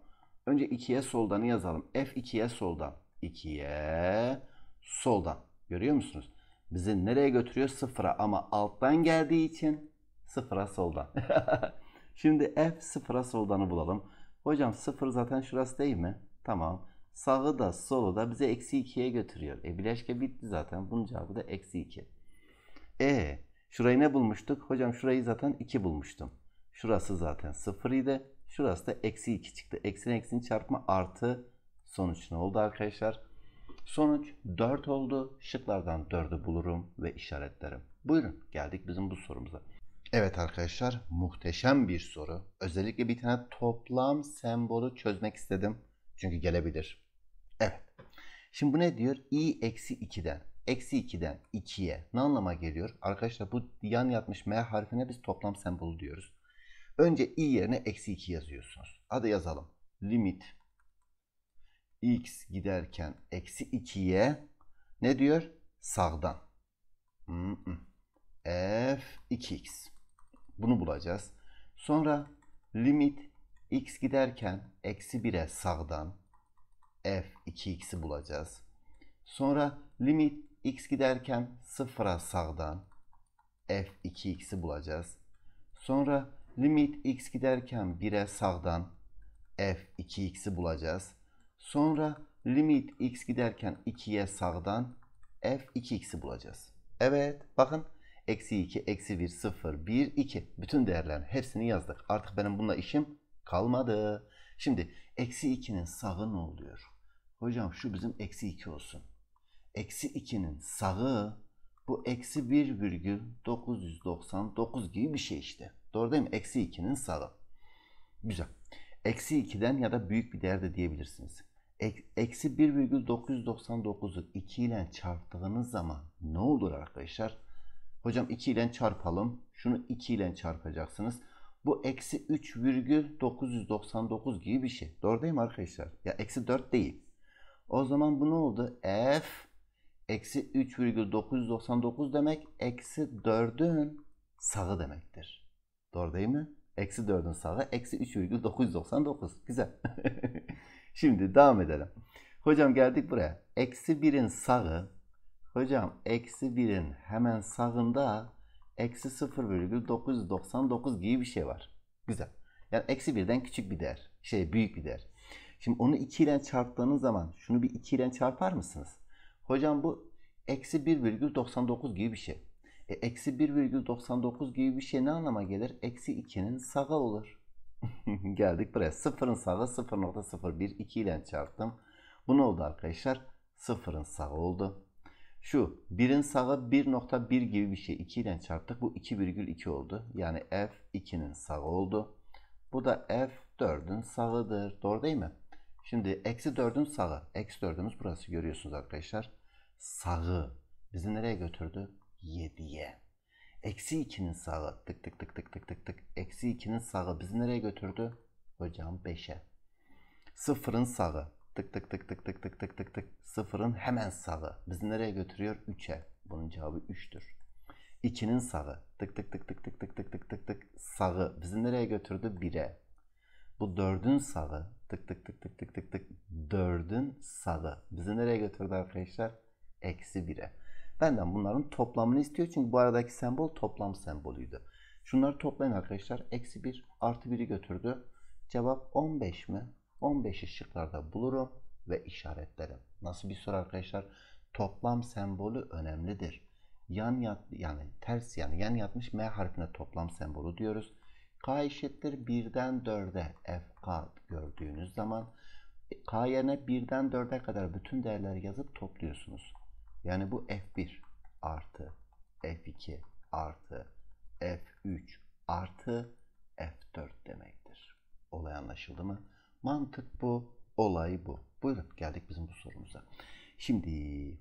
Önce 2'ye soldanı yazalım. F 2'ye soldan. 2'ye soldan. Görüyor musunuz? Bizi nereye götürüyor? Sıfıra ama alttan geldiği için sıfıra soldan. Şimdi F sıfıra soldanı bulalım. Hocam sıfır zaten şurası değil mi? Tamam. Sağı da solu da bize eksi 2'ye götürüyor. E bileşke bitti zaten. Bunun cevabı da eksi 2. E şurayı ne bulmuştuk? Hocam şurayı zaten 2 bulmuştum. Şurası zaten 0 idi. Şurası da eksi 2 çıktı. Eksin eksi'nin çarpma artı sonuç ne oldu arkadaşlar? Sonuç 4 oldu. Şıklardan 4'ü bulurum ve işaretlerim. Buyurun geldik bizim bu sorumuza. Evet arkadaşlar muhteşem bir soru. Özellikle bir tane toplam sembolü çözmek istedim. Çünkü gelebilir. Evet. Şimdi bu ne diyor? i eksi 2'den. Eksi 2'den 2'ye ne anlama geliyor? Arkadaşlar bu yan yatmış m harfine biz toplam sembolü diyoruz. Önce i yerine eksi 2 yazıyorsunuz. Hadi yazalım. Limit x giderken eksi 2'ye ne diyor? Sağdan. f 2x. Bunu bulacağız. Sonra limit x giderken eksi 1'e sağdan f 2x'i bulacağız. Sonra limit x giderken 0'a sağdan f 2x'i bulacağız. Sonra Limit x giderken 1'e sağdan f 2x'i bulacağız. Sonra limit x giderken 2'ye sağdan f 2x'i bulacağız. Evet bakın eksi 2, eksi 1, 0, 1, 2 bütün değerlerin hepsini yazdık. Artık benim bununla işim kalmadı. Şimdi eksi 2'nin sağı ne oluyor? Hocam şu bizim eksi 2 olsun. Eksi 2'nin sağı bu eksi 1,999 gibi bir şey işte. Doğru değil mi? Eksi 2'nin sağı. Güzel. Eksi 2'den ya da büyük bir değer de diyebilirsiniz. Eksi 1,999'u 2 ile çarptığınız zaman ne olur arkadaşlar? Hocam 2 ile çarpalım. Şunu 2 ile çarpacaksınız. Bu eksi 3,999 gibi bir şey. Doğru değil mi arkadaşlar? Ya eksi 4 değil. O zaman bu ne oldu? F eksi 3,999 demek eksi 4'ün sağı demektir. Doğru değil mi? Eksi 4'ün sağı eksi 3,999. Güzel. Şimdi devam edelim. Hocam geldik buraya. Eksi 1'in sağı. Hocam eksi 1'in hemen sağında eksi 0,999 gibi bir şey var. Güzel. Yani eksi 1'den küçük bir değer. Şey büyük bir değer. Şimdi onu 2 ile çarptığınız zaman şunu bir 2 ile çarpar mısınız? Hocam bu eksi 1,99 gibi bir şey. E, eksi 1,99 gibi bir şey ne anlama gelir? Eksi 2'nin sağı olur. Geldik buraya. Sıfırın sağı 0.01 2 ile çarptım. Bu ne oldu arkadaşlar? Sıfırın sağı oldu. Şu 1'in sağı 1.1 gibi bir şey 2 ile çarptık. Bu 2,2 oldu. Yani f 2'nin sağı oldu. Bu da f 4'ün sağıdır. Doğru değil mi? Şimdi eksi 4'ün sağı. Eksi 4'ümüz burası görüyorsunuz arkadaşlar. Sağı bizi nereye götürdü? 7'ye. Eksi 2'nin sağı tık tık tık tık tık tık tık. Eksi 2'nin sağı bizi nereye götürdü? Hocam 5'e. Sıfırın sağı tık tık tık tık tık tık tık tık tık. Sıfırın hemen sağı bizi nereye götürüyor? 3'e. Bunun cevabı 3'tür. 2'nin sağı tık tık tık tık tık tık tık tık tık tık sağı bizi nereye götürdü? 1'e. Bu 4'ün sağı tık tık tık tık tık tık tık 4'ün sağı bizi nereye götürdü arkadaşlar? Eksi 1'e. Benden bunların toplamını istiyor. Çünkü bu aradaki sembol toplam sembolüydü. Şunları toplayın arkadaşlar. Eksi 1 artı 1'i götürdü. Cevap 15 mi? 15 ışıklarda bulurum ve işaretlerim. Nasıl bir soru arkadaşlar? Toplam sembolü önemlidir. Yan yat, yani ters yani yan yatmış M harfine toplam sembolü diyoruz. K eşittir 1'den 4'e FK gördüğünüz zaman K yerine 1'den 4'e kadar bütün değerleri yazıp topluyorsunuz. Yani bu F1 artı F2 artı F3 artı F4 demektir. Olay anlaşıldı mı? Mantık bu, olay bu. Buyurun geldik bizim bu sorumuza. Şimdi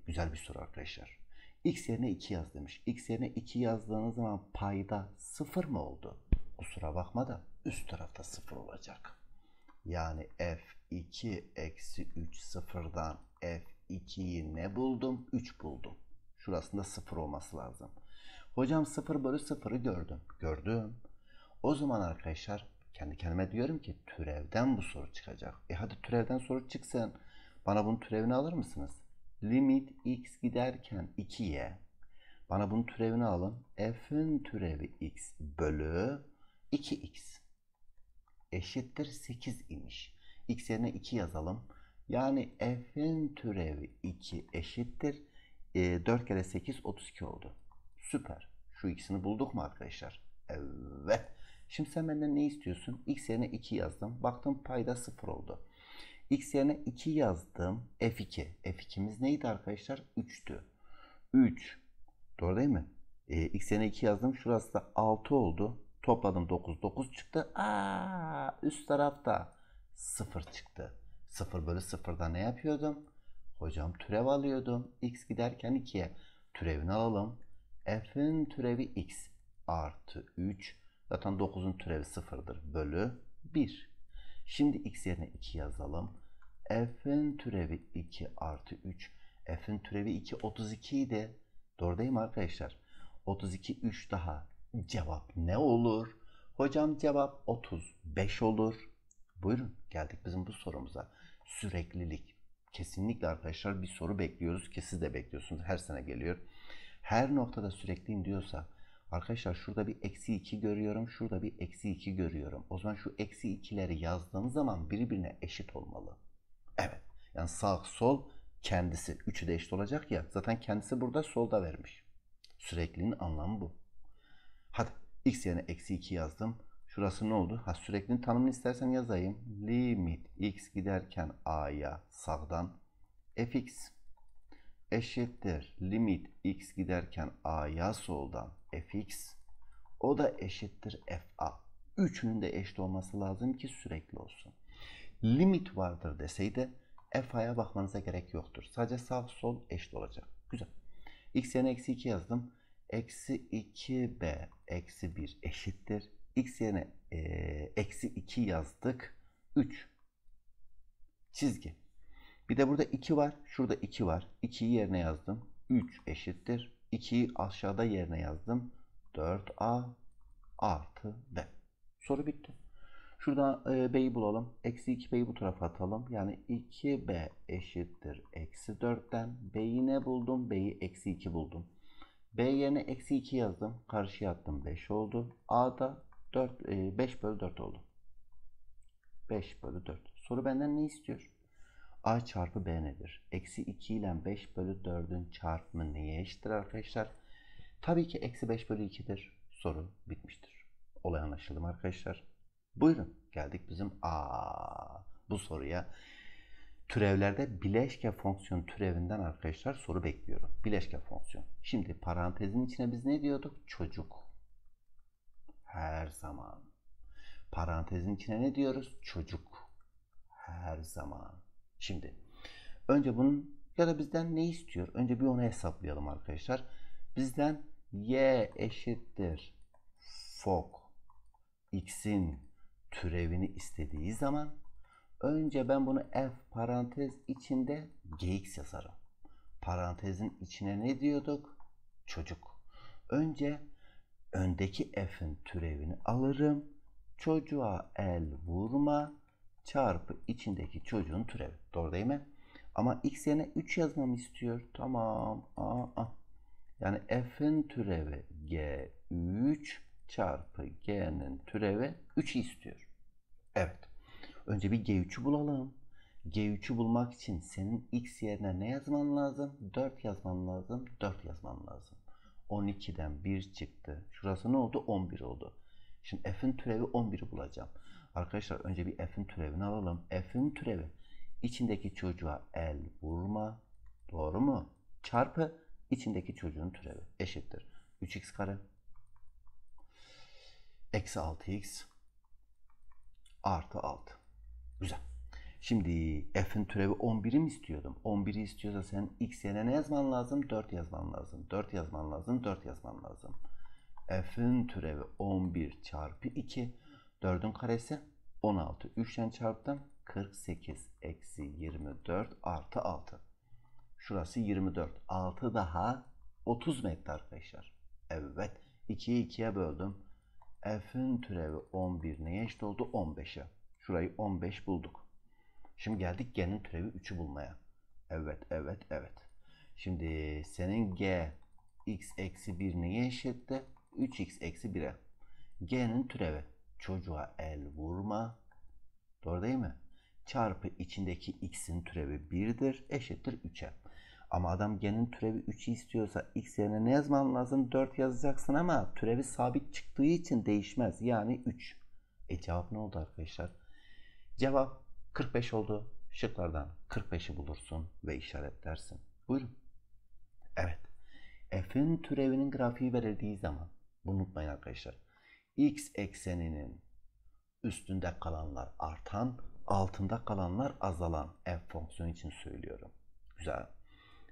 güzel bir soru arkadaşlar. X yerine 2 yaz demiş. X yerine 2 yazdığınız zaman payda 0 mı oldu? Kusura bakma da üst tarafta 0 olacak. Yani F2 eksi 3 sıfırdan F 2'yi ne buldum? 3 buldum. Şurasında 0 olması lazım. Hocam 0 bölü 0'ı gördüm. Gördüm. O zaman arkadaşlar kendi kendime diyorum ki türevden bu soru çıkacak. E hadi türevden soru çıksın. Bana bunun türevini alır mısınız? Limit x giderken 2'ye bana bunun türevini alın. F'in türevi x bölü 2x eşittir 8 imiş. x yerine 2 yazalım. Yani f'in türevi 2 eşittir. E, ee, 4 kere 8 32 oldu. Süper. Şu ikisini bulduk mu arkadaşlar? Evet. Şimdi sen benden ne istiyorsun? X yerine 2 yazdım. Baktım payda 0 oldu. X yerine 2 yazdım. F2. F2'miz neydi arkadaşlar? 3'tü. 3. Doğru değil mi? E, X yerine 2 yazdım. Şurası da 6 oldu. Topladım 9. 9 çıktı. Aa, üst tarafta 0 çıktı. 0 bölü 0'da ne yapıyordum? Hocam türev alıyordum. X giderken 2'ye türevini alalım. F'in türevi X artı 3. Zaten 9'un türevi 0'dır. Bölü 1. Şimdi X yerine 2 yazalım. F'in türevi 2 artı 3. F'in türevi 2 32 idi. Doğru değil mi arkadaşlar? 32 3 daha. Cevap ne olur? Hocam cevap 35 olur. Buyurun geldik bizim bu sorumuza. Süreklilik. Kesinlikle arkadaşlar bir soru bekliyoruz ki siz de bekliyorsunuz. Her sene geliyor. Her noktada sürekliyim diyorsa arkadaşlar şurada bir eksi 2 görüyorum. Şurada bir eksi 2 görüyorum. O zaman şu eksi 2'leri yazdığım zaman birbirine eşit olmalı. Evet. Yani sağ sol kendisi. Üçü de eşit olacak ya. Zaten kendisi burada solda vermiş. Sürekliliğin anlamı bu. Hadi x yerine eksi 2 yazdım. Şurası ne oldu? Ha süreklinin tanımını istersen yazayım. Limit x giderken a'ya sağdan fx eşittir. Limit x giderken a'ya soldan fx o da eşittir fa. Üçünün de eşit olması lazım ki sürekli olsun. Limit vardır deseydi fa'ya bakmanıza gerek yoktur. Sadece sağ sol eşit olacak. Güzel. x yerine eksi 2 yazdım. Eksi 2b eksi 1 eşittir x yerine e, eksi 2 yazdık. 3 çizgi. Bir de burada 2 var. Şurada 2 var. 2'yi yerine yazdım. 3 eşittir. 2'yi aşağıda yerine yazdım. 4a artı b. Soru bitti. Şurada e, b'yi bulalım. Eksi 2b'yi bu tarafa atalım. Yani 2b eşittir. Eksi 4'ten b'yi ne buldum? b'yi eksi 2 buldum. b yerine eksi 2 yazdım. Karşıya attım 5 oldu. a da 4, 5 e, bölü 4 oldu. 5 bölü 4. Soru benden ne istiyor? A çarpı B nedir? Eksi 2 ile 5 bölü 4'ün çarpımı neye eşittir arkadaşlar? Tabii ki eksi 5 bölü 2'dir. Soru bitmiştir. Olay anlaşıldı mı arkadaşlar? Buyurun geldik bizim A bu soruya. Türevlerde bileşke fonksiyon türevinden arkadaşlar soru bekliyorum. Bileşke fonksiyon. Şimdi parantezin içine biz ne diyorduk? Çocuk. Her zaman. Parantezin içine ne diyoruz? Çocuk. Her zaman. Şimdi önce bunun ya da bizden ne istiyor? Önce bir onu hesaplayalım arkadaşlar. Bizden y eşittir fok x'in türevini istediği zaman önce ben bunu f parantez içinde gx yazarım. Parantezin içine ne diyorduk? Çocuk. Önce öndeki f'in türevini alırım. Çocuğa el vurma çarpı içindeki çocuğun türevi. Doğru değil mi? Ama x yerine 3 yazmamı istiyor. Tamam. Aa, aa. Yani f'in türevi g3 çarpı g'nin türevi 3 istiyor. Evet. Önce bir g3'ü bulalım. G3'ü bulmak için senin x yerine ne yazman lazım? 4 yazman lazım. 4 yazman lazım. 12'den 1 çıktı. Şurası ne oldu? 11 oldu. Şimdi f'in türevi 11'i bulacağım. Arkadaşlar önce bir f'in türevini alalım. F'in türevi içindeki çocuğa el vurma. Doğru mu? Çarpı içindeki çocuğun türevi eşittir. 3x kare eksi 6x artı 6. Güzel. Şimdi f'in türevi 11'i mi istiyordum? 11'i istiyorsa sen x yerine ne yazman lazım? 4 yazman lazım. 4 yazman lazım. 4 yazman lazım. f'in türevi 11 çarpı 2. 4'ün karesi 16. 3'ten çarptım. 48 eksi 24 artı 6. Şurası 24. 6 daha 30 metre arkadaşlar. Evet. 2'yi 2'ye böldüm. F'in türevi 11 neye eşit oldu? 15'e. Şurayı 15 bulduk. Şimdi geldik G'nin türevi 3'ü bulmaya. Evet, evet, evet. Şimdi senin G x eksi 1 neye eşitti? 3x eksi 1'e. G'nin türevi. Çocuğa el vurma. Doğru değil mi? Çarpı içindeki x'in türevi 1'dir. Eşittir 3'e. Ama adam g'nin türevi 3'ü istiyorsa x yerine ne yazman lazım? 4 yazacaksın ama türevi sabit çıktığı için değişmez. Yani 3. E cevap ne oldu arkadaşlar? Cevap 45 oldu. Şıklardan 45'i bulursun ve işaretlersin. Buyurun. Evet. F'in türevinin grafiği verildiği zaman bunu unutmayın arkadaşlar. X ekseninin üstünde kalanlar artan, altında kalanlar azalan f fonksiyonu için söylüyorum. Güzel.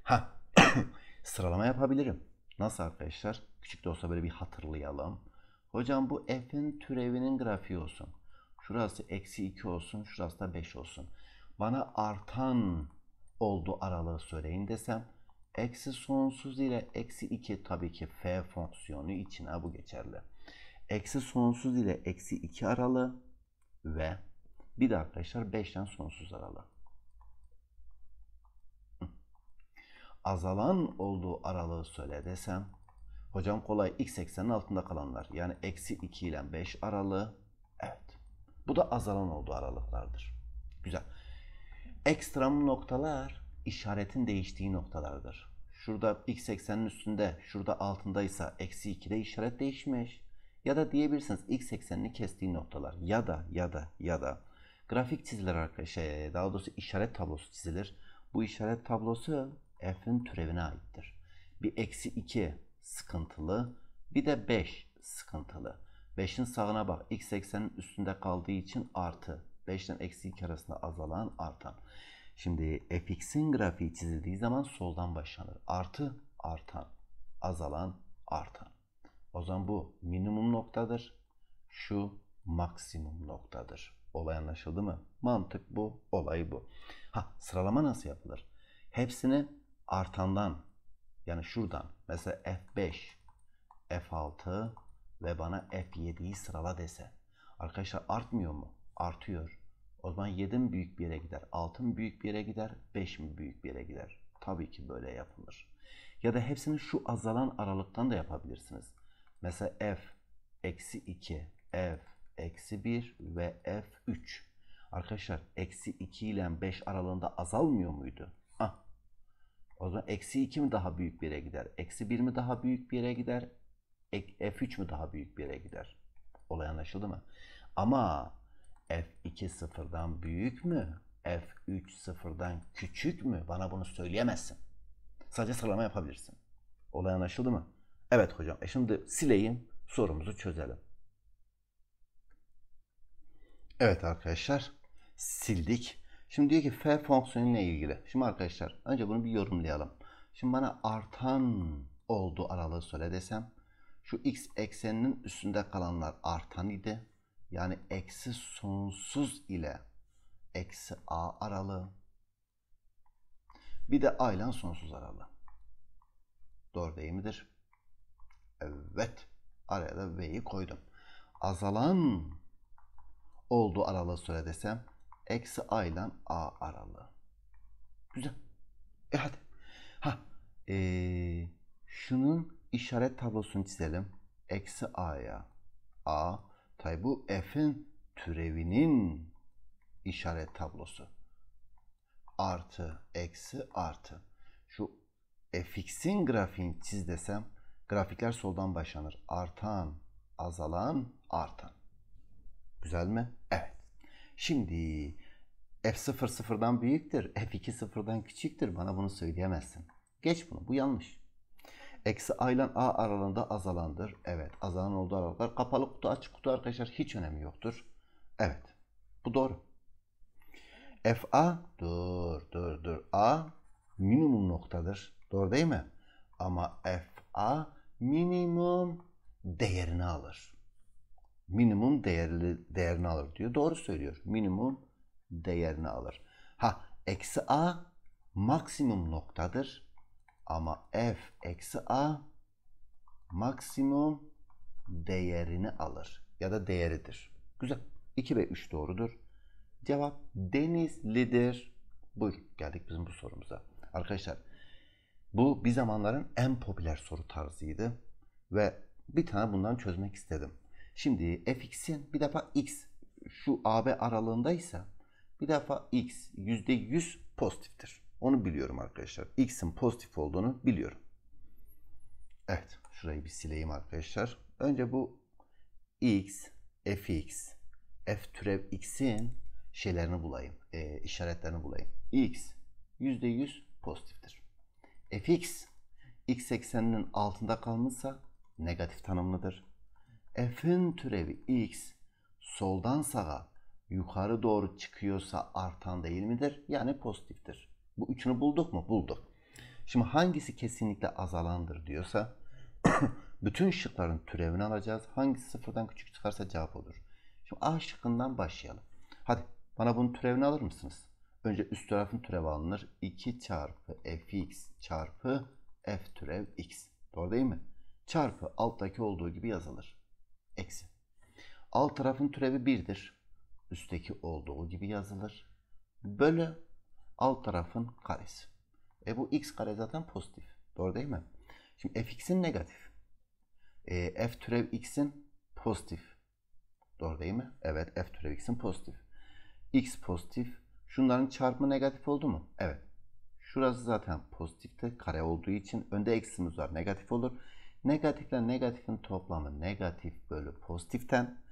Ha sıralama yapabilirim. Nasıl arkadaşlar? Küçük de olsa böyle bir hatırlayalım. Hocam bu f'in türevinin grafiği olsun. Şurası eksi 2 olsun. Şurası da 5 olsun. Bana artan oldu aralığı söyleyin desem. Eksi sonsuz ile eksi 2 tabii ki f fonksiyonu içine bu geçerli. Eksi sonsuz ile eksi 2 aralığı ve bir de arkadaşlar 5'ten sonsuz aralığı. Azalan olduğu aralığı söyle desem. Hocam kolay x eksenin altında kalanlar. Yani eksi 2 ile 5 aralığı bu da azalan olduğu aralıklardır. Güzel. Ekstrem noktalar işaretin değiştiği noktalardır. Şurada x eksenin üstünde, şurada altındaysa eksi 2'de işaret değişmiş. Ya da diyebilirsiniz x eksenini kestiği noktalar. Ya da ya da ya da grafik çizilir arkadaşlar. Şey, daha doğrusu işaret tablosu çizilir. Bu işaret tablosu f'in türevine aittir. Bir eksi 2 sıkıntılı, bir de 5 sıkıntılı. 5'in sağına bak. X eksenin üstünde kaldığı için artı. 5'ten eksi 2 arasında azalan artan. Şimdi fx'in grafiği çizildiği zaman soldan başlanır. Artı artan. Azalan artan. O zaman bu minimum noktadır. Şu maksimum noktadır. Olay anlaşıldı mı? Mantık bu, olay bu. Ha sıralama nasıl yapılır? Hepsini artandan yani şuradan mesela F5, F6, ve bana F7'yi sırala dese. Arkadaşlar artmıyor mu? Artıyor. O zaman 7 mi büyük bir yere gider? 6 mı büyük bir yere gider? 5 mi büyük bir yere gider? Tabii ki böyle yapılır. Ya da hepsini şu azalan aralıktan da yapabilirsiniz. Mesela F eksi 2, F eksi 1 ve F 3. Arkadaşlar eksi 2 ile 5 aralığında azalmıyor muydu? Ah. O zaman eksi 2 mi daha büyük bir yere gider? Eksi 1 mi daha büyük bir yere gider? E, e, F3 mü daha büyük bir yere gider? Olay anlaşıldı mı? Ama F2 sıfırdan büyük mü? F3 sıfırdan küçük mü? Bana bunu söyleyemezsin. Sadece sıralama yapabilirsin. Olay anlaşıldı mı? Evet hocam. E şimdi sileyim. Sorumuzu çözelim. Evet arkadaşlar. Sildik. Şimdi diyor ki f fonksiyonu fonksiyonuyla ilgili. Şimdi arkadaşlar önce bunu bir yorumlayalım. Şimdi bana artan oldu aralığı söyle desem şu x ekseninin üstünde kalanlar artan idi. Yani eksi sonsuz ile eksi a aralığı. Bir de a ile sonsuz aralığı. Doğru değil midir? Evet. Araya da v'yi koydum. Azalan olduğu aralığı söyle desem eksi a ile a aralığı. Güzel. E hadi. Ha, ee, şunun işaret tablosunu çizelim. Eksi a'ya. A, tabi bu f'in türevinin işaret tablosu. Artı, eksi, artı. Şu fx'in grafiğini çiz desem grafikler soldan başlanır. Artan, azalan, artan. Güzel mi? Evet. Şimdi f0 sıfırdan büyüktür, f2 sıfırdan küçüktür. Bana bunu söyleyemezsin. Geç bunu. Bu yanlış. Eksi A ile A aralığında azalandır. Evet azalan olduğu aralıklar. Kapalı kutu açık kutu arkadaşlar hiç önemi yoktur. Evet bu doğru. FA dur dur dur A minimum noktadır. Doğru değil mi? Ama FA minimum değerini alır. Minimum değerli, değerini alır diyor. Doğru söylüyor. Minimum değerini alır. Ha eksi A maksimum noktadır. Ama f eksi a maksimum değerini alır. Ya da değeridir. Güzel. 2 ve 3 doğrudur. Cevap Denizli'dir. Buyurun geldik bizim bu sorumuza. Arkadaşlar bu bir zamanların en popüler soru tarzıydı. Ve bir tane bundan çözmek istedim. Şimdi fx'in bir defa x şu AB aralığındaysa bir defa x %100 pozitiftir. Onu biliyorum arkadaşlar. X'in pozitif olduğunu biliyorum. Evet. Şurayı bir sileyim arkadaşlar. Önce bu X, Fx, F türev X'in şeylerini bulayım. E, işaretlerini bulayım. X %100 pozitiftir. Fx X ekseninin altında kalmışsa negatif tanımlıdır. F'in türevi X soldan sağa yukarı doğru çıkıyorsa artan değil midir? Yani pozitiftir. Bu üçünü bulduk mu? Bulduk. Şimdi hangisi kesinlikle azalandır diyorsa bütün şıkların türevini alacağız. Hangisi sıfırdan küçük çıkarsa cevap olur. Şimdi A şıkkından başlayalım. Hadi bana bunun türevini alır mısınız? Önce üst tarafın türevi alınır. 2 çarpı fx çarpı f türev x. Doğru değil mi? Çarpı alttaki olduğu gibi yazılır. Eksi. Alt tarafın türevi 1'dir. Üstteki olduğu gibi yazılır. Bölü alt tarafın karesi. E bu x kare zaten pozitif. Doğru değil mi? Şimdi fx'in negatif. E, f türev x'in pozitif. Doğru değil mi? Evet f türev x'in pozitif. x pozitif. Şunların çarpımı negatif oldu mu? Evet. Şurası zaten pozitifte kare olduğu için önde eksimiz var negatif olur. Negatifle negatifin toplamı negatif bölü pozitiften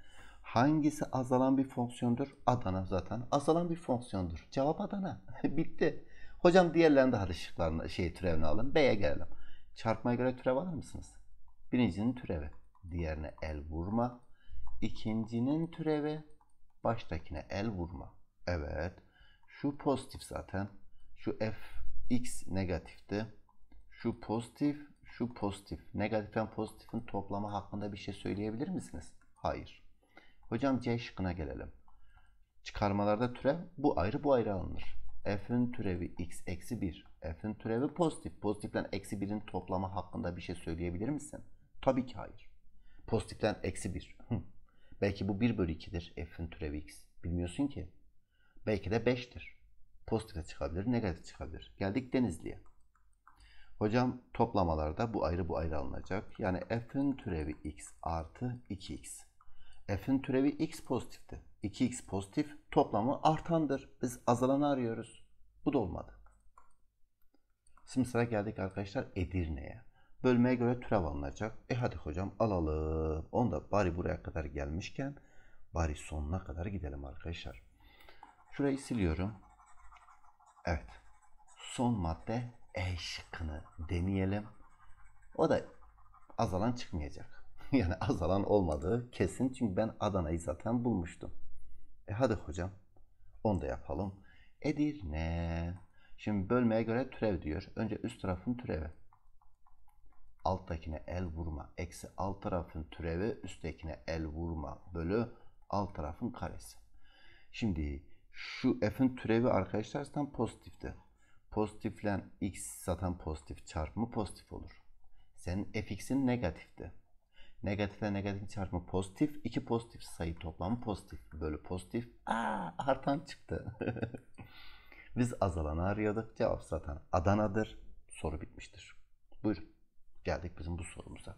Hangisi azalan bir fonksiyondur? Adana zaten. Azalan bir fonksiyondur. Cevap Adana. Bitti. Hocam diğerlerinde hadi şıklarını, şey, türevini alalım. B'ye gelelim. Çarpmaya göre türev alır mısınız? Birincinin türevi. Diğerine el vurma. İkincinin türevi. Baştakine el vurma. Evet. Şu pozitif zaten. Şu f x negatifti. Şu pozitif, şu pozitif. Negatiften pozitifin toplamı hakkında bir şey söyleyebilir misiniz? Hayır. Hocam C şıkkına gelelim. Çıkarmalarda türev bu ayrı bu ayrı alınır. F'in türevi x eksi 1. F'in türevi pozitif. Pozitiften eksi 1'in toplama hakkında bir şey söyleyebilir misin? Tabii ki hayır. Pozitiften eksi 1. Belki bu 1 bölü 2'dir f'in türevi x. Bilmiyorsun ki. Belki de 5'tir. Pozitife çıkabilir, negatif çıkabilir. Geldik Denizli'ye. Hocam toplamalarda bu ayrı bu ayrı alınacak. Yani f'in türevi x artı 2x f'in türevi x pozitifti. 2x pozitif toplamı artandır. Biz azalanı arıyoruz. Bu da olmadı. Şimdi sıra geldik arkadaşlar Edirne'ye. Bölmeye göre türev alınacak. E hadi hocam alalım. Onu da bari buraya kadar gelmişken bari sonuna kadar gidelim arkadaşlar. Şurayı siliyorum. Evet. Son madde E şıkkını deneyelim. O da azalan çıkmayacak. yani azalan olmadığı kesin. Çünkü ben Adana'yı zaten bulmuştum. E hadi hocam onu da yapalım. Edirne. Şimdi bölmeye göre türev diyor. Önce üst tarafın türevi. Alttakine el vurma. Eksi alt tarafın türevi. Üsttekine el vurma. Bölü alt tarafın karesi. Şimdi şu f'in türevi arkadaşlar zaten pozitifti. Pozitiflen x zaten pozitif çarpımı pozitif olur. Senin fx'in negatifti. Negatife negatif çarpımı pozitif. iki pozitif sayı toplamı pozitif bölü pozitif. Aa, artan çıktı. Biz azalanı arıyorduk. Cevap zaten Adana'dır. Soru bitmiştir. Buyurun. Geldik bizim bu sorumuza.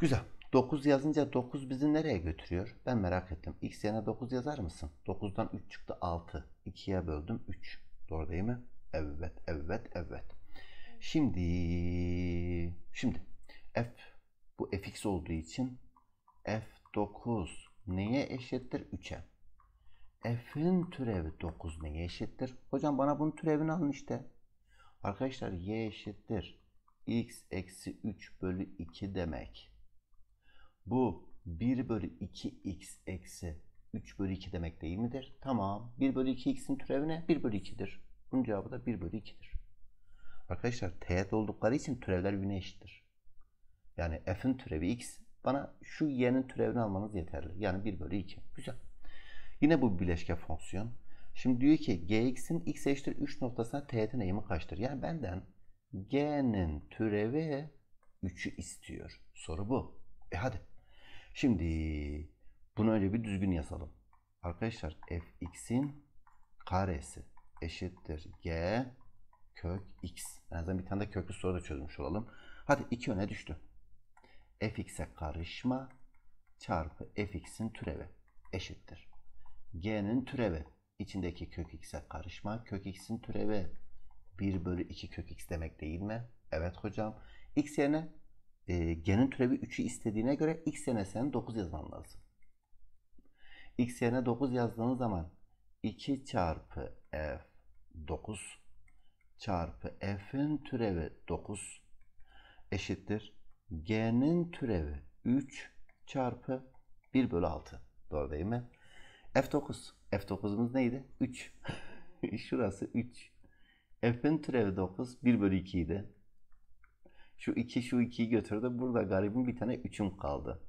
Güzel. 9 yazınca 9 bizi nereye götürüyor? Ben merak ettim. X yerine 9 yazar mısın? 9'dan 3 çıktı 6. 2'ye böldüm 3. Doğru değil mi? Evet, evet, evet. Şimdi, şimdi f bu fx olduğu için f9 neye eşittir? 3'e. f'in türevi 9 neye eşittir? Hocam bana bunun türevini alın işte. Arkadaşlar y eşittir. x eksi 3 bölü 2 demek. Bu 1 bölü 2x eksi 3 bölü 2 demek değil midir? Tamam. 1 bölü 2x'in türevi ne? 1 bölü 2'dir. Bunun cevabı da 1 bölü 2'dir. Arkadaşlar teğet oldukları için türevler birbirine eşittir. Yani f'in türevi x bana şu y'nin türevini almanız yeterli. Yani 1 bölü 2. Güzel. Yine bu bileşke fonksiyon. Şimdi diyor ki gx'in x eşittir 3 noktasına teğet eğimi kaçtır? Yani benden g'nin türevi 3'ü istiyor. Soru bu. E hadi. Şimdi bunu önce bir düzgün yazalım. Arkadaşlar fx'in karesi eşittir g kök x. En azından bir tane de köklü soru da çözmüş olalım. Hadi 2 öne düştü fx'e karışma çarpı fx'in türevi eşittir. g'nin türevi içindeki kök x'e karışma kök x'in türevi 1 bölü 2 kök x demek değil mi? Evet hocam. x yerine e, g'nin türevi 3'ü istediğine göre x yerine sen 9 yazman lazım. x yerine 9 yazdığın zaman 2 çarpı f 9 çarpı f'in türevi 9 eşittir g'nin türevi 3 çarpı 1 bölü 6. Doğru değil mi? F9. F9'umuz neydi? 3. Şurası 3. F'in türevi 9. 1 bölü 2 idi. Şu 2 şu 2'yi götürdü. Burada garibin bir tane 3'üm kaldı.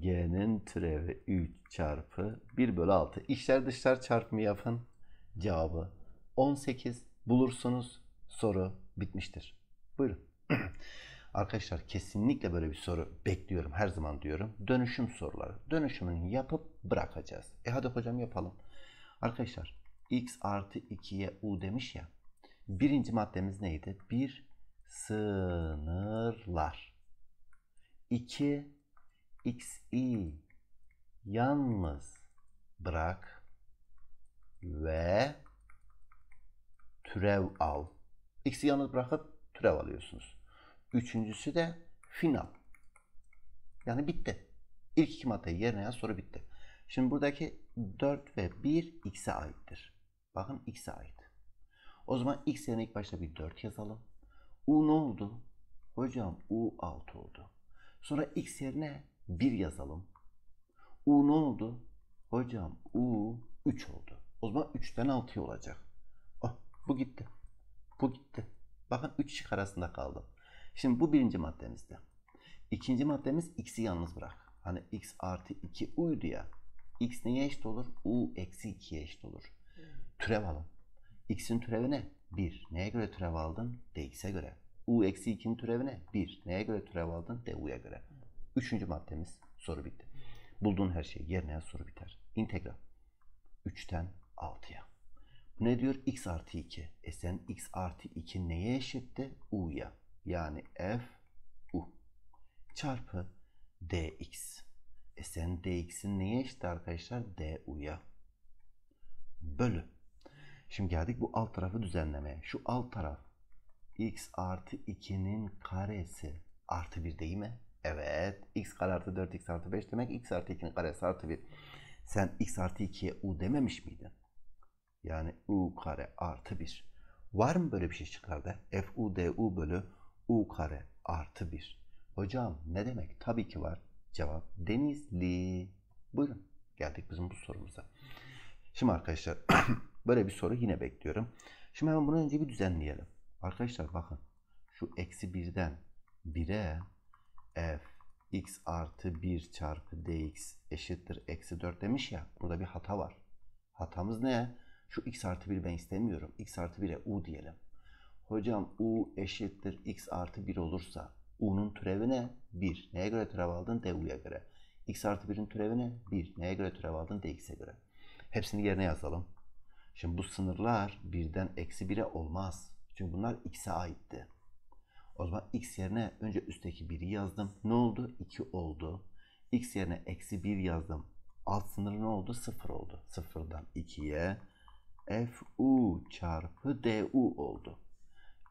G'nin türevi 3 çarpı 1 bölü 6. İşler dışlar çarpımı yapın. Cevabı 18 bulursunuz. Soru bitmiştir. Buyurun. Arkadaşlar kesinlikle böyle bir soru bekliyorum. Her zaman diyorum. Dönüşüm soruları. Dönüşümünü yapıp bırakacağız. E hadi hocam yapalım. Arkadaşlar x artı 2'ye u demiş ya. Birinci maddemiz neydi? Bir sınırlar. 2 x'i yalnız bırak ve türev al. X'i yalnız bırakıp türev alıyorsunuz. Üçüncüsü de final. Yani bitti. İlk iki maddeyi yerine yaz soru bitti. Şimdi buradaki 4 ve 1 x'e aittir. Bakın x'e ait. O zaman x yerine ilk başta bir 4 yazalım. u ne oldu? Hocam u 6 oldu. Sonra x yerine 1 yazalım. u ne oldu? Hocam u 3 oldu. O zaman 3'ten 6'ya olacak. Oh, bu gitti. Bu gitti. Bakın 3 çık arasında kaldım. Şimdi bu birinci maddemizdi. İkinci maddemiz x'i yalnız bırak. Hani x artı 2 u'ydu ya. x neye eşit olur? u eksi 2'ye eşit olur. Türev alın. x'in türevi ne? 1. Neye göre türev aldın? dx'e göre. u eksi 2'nin türevi ne? 1. Neye göre türev aldın? du'ya göre. Üçüncü maddemiz soru bitti. Bulduğun her şey yerine soru biter. İntegral. 3'ten 6'ya. Bu ne diyor? x artı 2. E sen x artı 2 neye eşitti? u'ya yani f u çarpı dx. E sen dx'in neye eşit arkadaşlar? du'ya. Bölü. Şimdi geldik bu alt tarafı düzenlemeye. Şu alt taraf x artı 2'nin karesi artı 1 değil mi? Evet. x kare artı 4 x artı 5 demek x artı 2'nin karesi artı 1. Sen x artı 2'ye u dememiş miydin? Yani u kare artı 1. Var mı böyle bir şey şıklarda? f u d u bölü u kare artı 1. Hocam ne demek? Tabii ki var. Cevap Denizli. Buyurun. Geldik bizim bu sorumuza. Şimdi arkadaşlar böyle bir soru yine bekliyorum. Şimdi hemen bunu önce bir düzenleyelim. Arkadaşlar bakın. Şu eksi 1'den 1'e f x artı 1 çarpı dx eşittir eksi 4 demiş ya. Burada bir hata var. Hatamız ne? Şu x artı 1 ben istemiyorum. x artı 1'e u diyelim. Hocam u eşittir x artı 1 olursa u'nun türevi ne? 1. Neye göre türev aldın? du'ya göre. x artı 1'in türevi ne? 1. Neye göre türev aldın? dx'e göre. Hepsini yerine yazalım. Şimdi bu sınırlar birden eksi 1'e olmaz. Çünkü bunlar x'e aitti. O zaman x yerine önce üstteki 1'i yazdım. Ne oldu? 2 oldu. x yerine eksi 1 yazdım. Alt sınır ne oldu? 0 oldu. 0'dan 2'ye f u çarpı d u oldu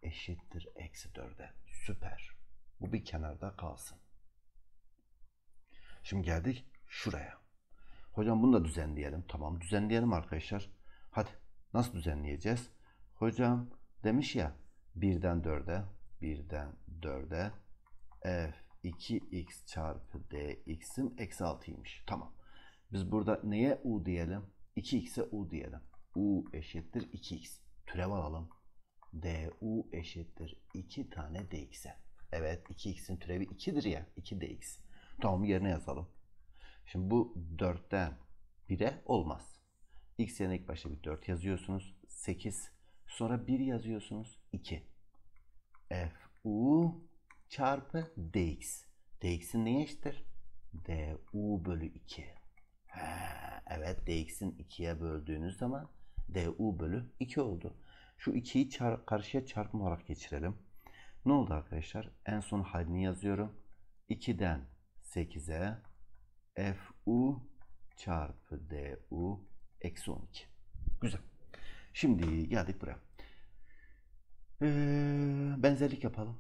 eşittir eksi 4'e. Süper. Bu bir kenarda kalsın. Şimdi geldik şuraya. Hocam bunu da düzenleyelim. Tamam düzenleyelim arkadaşlar. Hadi nasıl düzenleyeceğiz? Hocam demiş ya 1'den 4'e 1'den 4'e f 2x çarpı dx'im eksi 6'ymış. Tamam. Biz burada neye u diyelim? 2x'e u diyelim. u eşittir 2x. Türev alalım du eşittir 2 tane dx'e. Evet 2x'in türevi 2'dir ya 2dx. Tamam yerine yazalım. Şimdi bu 4'ten 1'e olmaz. X yerine ilk başta bir 4 yazıyorsunuz. 8. Sonra 1 yazıyorsunuz. 2. F u çarpı dx. dx'in neye eşittir? du bölü 2. He, evet dx'in 2'ye böldüğünüz zaman du bölü 2 oldu. Şu ikiyi çar karşıya çarpma olarak geçirelim. Ne oldu arkadaşlar? En son halini yazıyorum. 2'den 8'e fu çarpı du eksi 12. Güzel. Şimdi geldik buraya. Ee, benzerlik yapalım.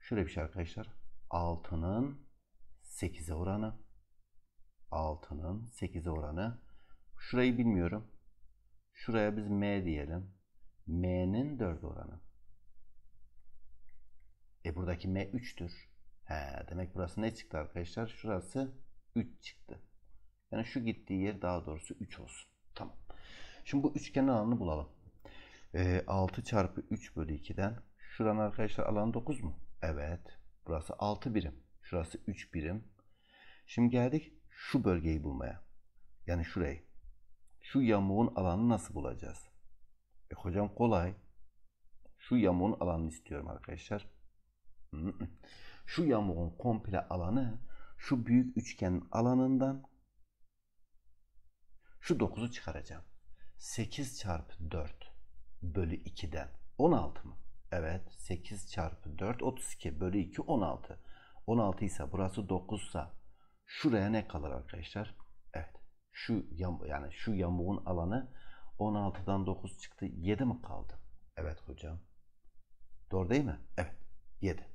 Şöyle bir şey arkadaşlar. 6'nın 8'e oranı. 6'nın 8'e oranı. Şurayı bilmiyorum. Şuraya biz m diyelim. M'nin 4 oranı. E buradaki M 3'tür. He, demek burası ne çıktı arkadaşlar? Şurası 3 çıktı. Yani şu gittiği yer daha doğrusu 3 olsun. Tamam. Şimdi bu üçgenin alanını bulalım. E, 6 çarpı 3 bölü 2'den şuranın arkadaşlar alan 9 mu? Evet. Burası 6 birim. Şurası 3 birim. Şimdi geldik şu bölgeyi bulmaya. Yani şurayı. Şu yamuğun alanını nasıl bulacağız? E hocam kolay. Şu yamuğun alanını istiyorum arkadaşlar. Şu yamuğun komple alanı şu büyük üçgenin alanından şu 9'u çıkaracağım. 8 çarpı 4 bölü 2'den 16 mı? Evet 8 çarpı 4 32 bölü 2 16. 16 ise burası 9 ise şuraya ne kalır arkadaşlar? Evet şu yam, yani şu yamuğun alanı 16'dan 9 çıktı. 7 mi kaldı? Evet hocam. Doğru değil mi? Evet. 7.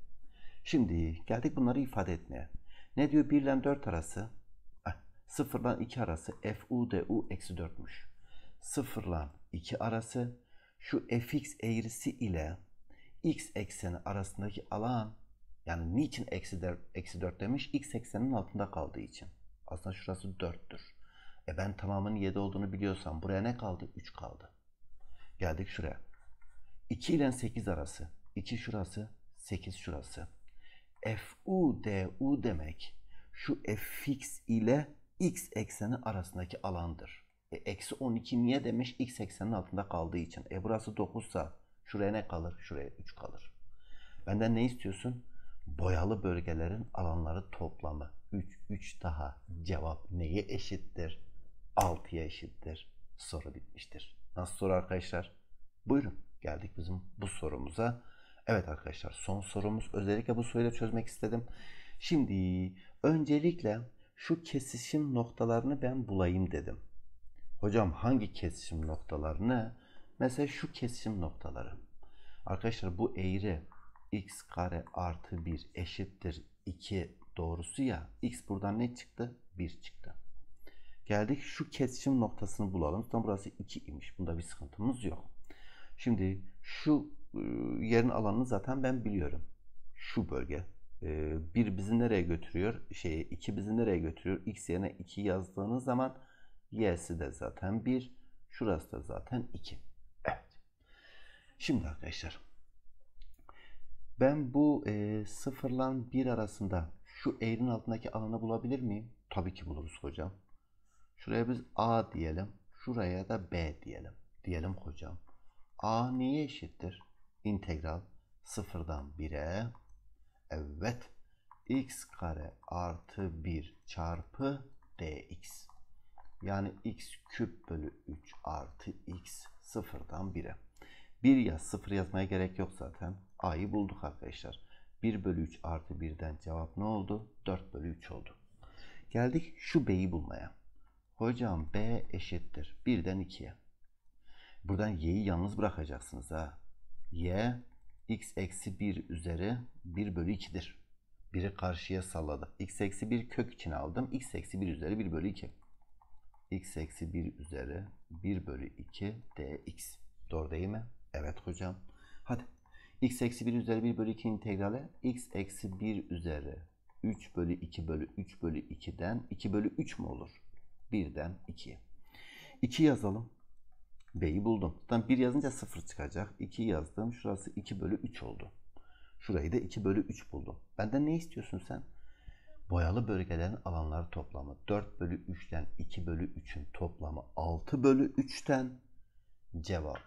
Şimdi geldik bunları ifade etmeye. Ne diyor 1 ile 4 arası? 0 ile 2 arası FU DU eksi 4'müş. 0 ile 2 arası şu fx eğrisi ile x ekseni arasındaki alan yani niçin eksi, eksi 4 demiş? x ekseninin altında kaldığı için. Aslında şurası 4'tür. E ben tamamının 7 olduğunu biliyorsam buraya ne kaldı? 3 kaldı. Geldik şuraya. 2 ile 8 arası. 2 şurası, 8 şurası. FU, DU demek şu fx ile x ekseni arasındaki alandır. E, eksi 12 niye demiş? X eksenin altında kaldığı için. E burası 9 sa şuraya ne kalır? Şuraya 3 kalır. Benden ne istiyorsun? Boyalı bölgelerin alanları toplamı. 3, 3 daha. Cevap neye eşittir? 6'ya eşittir. Soru bitmiştir. Nasıl soru arkadaşlar? Buyurun geldik bizim bu sorumuza. Evet arkadaşlar son sorumuz. Özellikle bu soruyu da çözmek istedim. Şimdi öncelikle şu kesişim noktalarını ben bulayım dedim. Hocam hangi kesişim noktalarını? Mesela şu kesişim noktaları. Arkadaşlar bu eğri x kare artı 1 eşittir 2 doğrusu ya. x buradan ne çıktı? 1 çıktı. Geldik şu kesişim noktasını bulalım. Tam burası 2 imiş. Bunda bir sıkıntımız yok. Şimdi şu e, yerin alanını zaten ben biliyorum. Şu bölge. E, bir bizi nereye götürüyor? Şey, iki bizi nereye götürüyor? X yerine 2 yazdığınız zaman y'si de zaten 1. Şurası da zaten 2. Evet. Şimdi arkadaşlar ben bu e, sıfırla 1 arasında şu eğrinin altındaki alanı bulabilir miyim? Tabii ki buluruz hocam. Şuraya biz A diyelim. Şuraya da B diyelim. Diyelim hocam. A niye eşittir? İntegral sıfırdan 1'e. Evet. X kare artı 1 çarpı dx. Yani x küp bölü 3 artı x sıfırdan 1'e. 1 yaz 0 yazmaya gerek yok zaten. A'yı bulduk arkadaşlar. 1 bölü 3 artı 1'den cevap ne oldu? 4 bölü 3 oldu. Geldik şu B'yi bulmaya. Hocam B eşittir. 1'den 2'ye. Buradan y'yi yalnız bırakacaksınız ha. y x eksi 1 üzeri 1 bölü 2'dir. Biri karşıya salladı. x eksi 1 kök için aldım. x eksi 1 üzeri 1 bölü 2. x eksi 1 üzeri 1 bölü 2 dx. Doğru değil mi? Evet hocam. Hadi. x eksi 1 üzeri 1 bölü 2 integrale x eksi 1 üzeri 3 bölü 2 bölü 3 bölü 2'den 2 bölü 3 mü olur? Birden 2'ye. 2 yazalım. B'yi buldum. Tam 1 yazınca 0 çıkacak. 2 yazdım. Şurası 2 bölü 3 oldu. Şurayı da 2 bölü 3 buldum. Benden ne istiyorsun sen? Boyalı bölgelerin alanları toplamı 4 bölü 3'ten 2 bölü 3'ün toplamı 6 bölü 3'ten cevap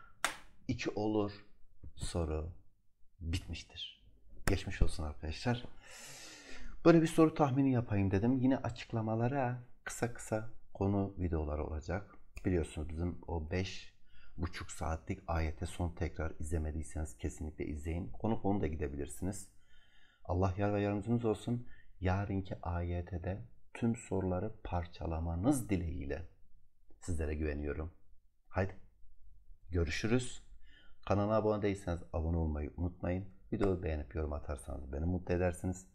2 olur. Soru bitmiştir. Geçmiş olsun arkadaşlar. Böyle bir soru tahmini yapayım dedim. Yine açıklamalara kısa kısa konu videolar olacak. Biliyorsunuz bizim o 5 buçuk saatlik ayete son tekrar izlemediyseniz kesinlikle izleyin. Konu konu da gidebilirsiniz. Allah yar ve yardımcınız olsun. Yarınki ayetede tüm soruları parçalamanız dileğiyle sizlere güveniyorum. Haydi görüşürüz. Kanala abone değilseniz abone olmayı unutmayın. Videoyu beğenip yorum atarsanız beni mutlu edersiniz.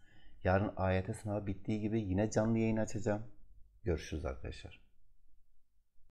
Yarın ayete sınavı bittiği gibi yine canlı yayın açacağım. Görüşürüz arkadaşlar.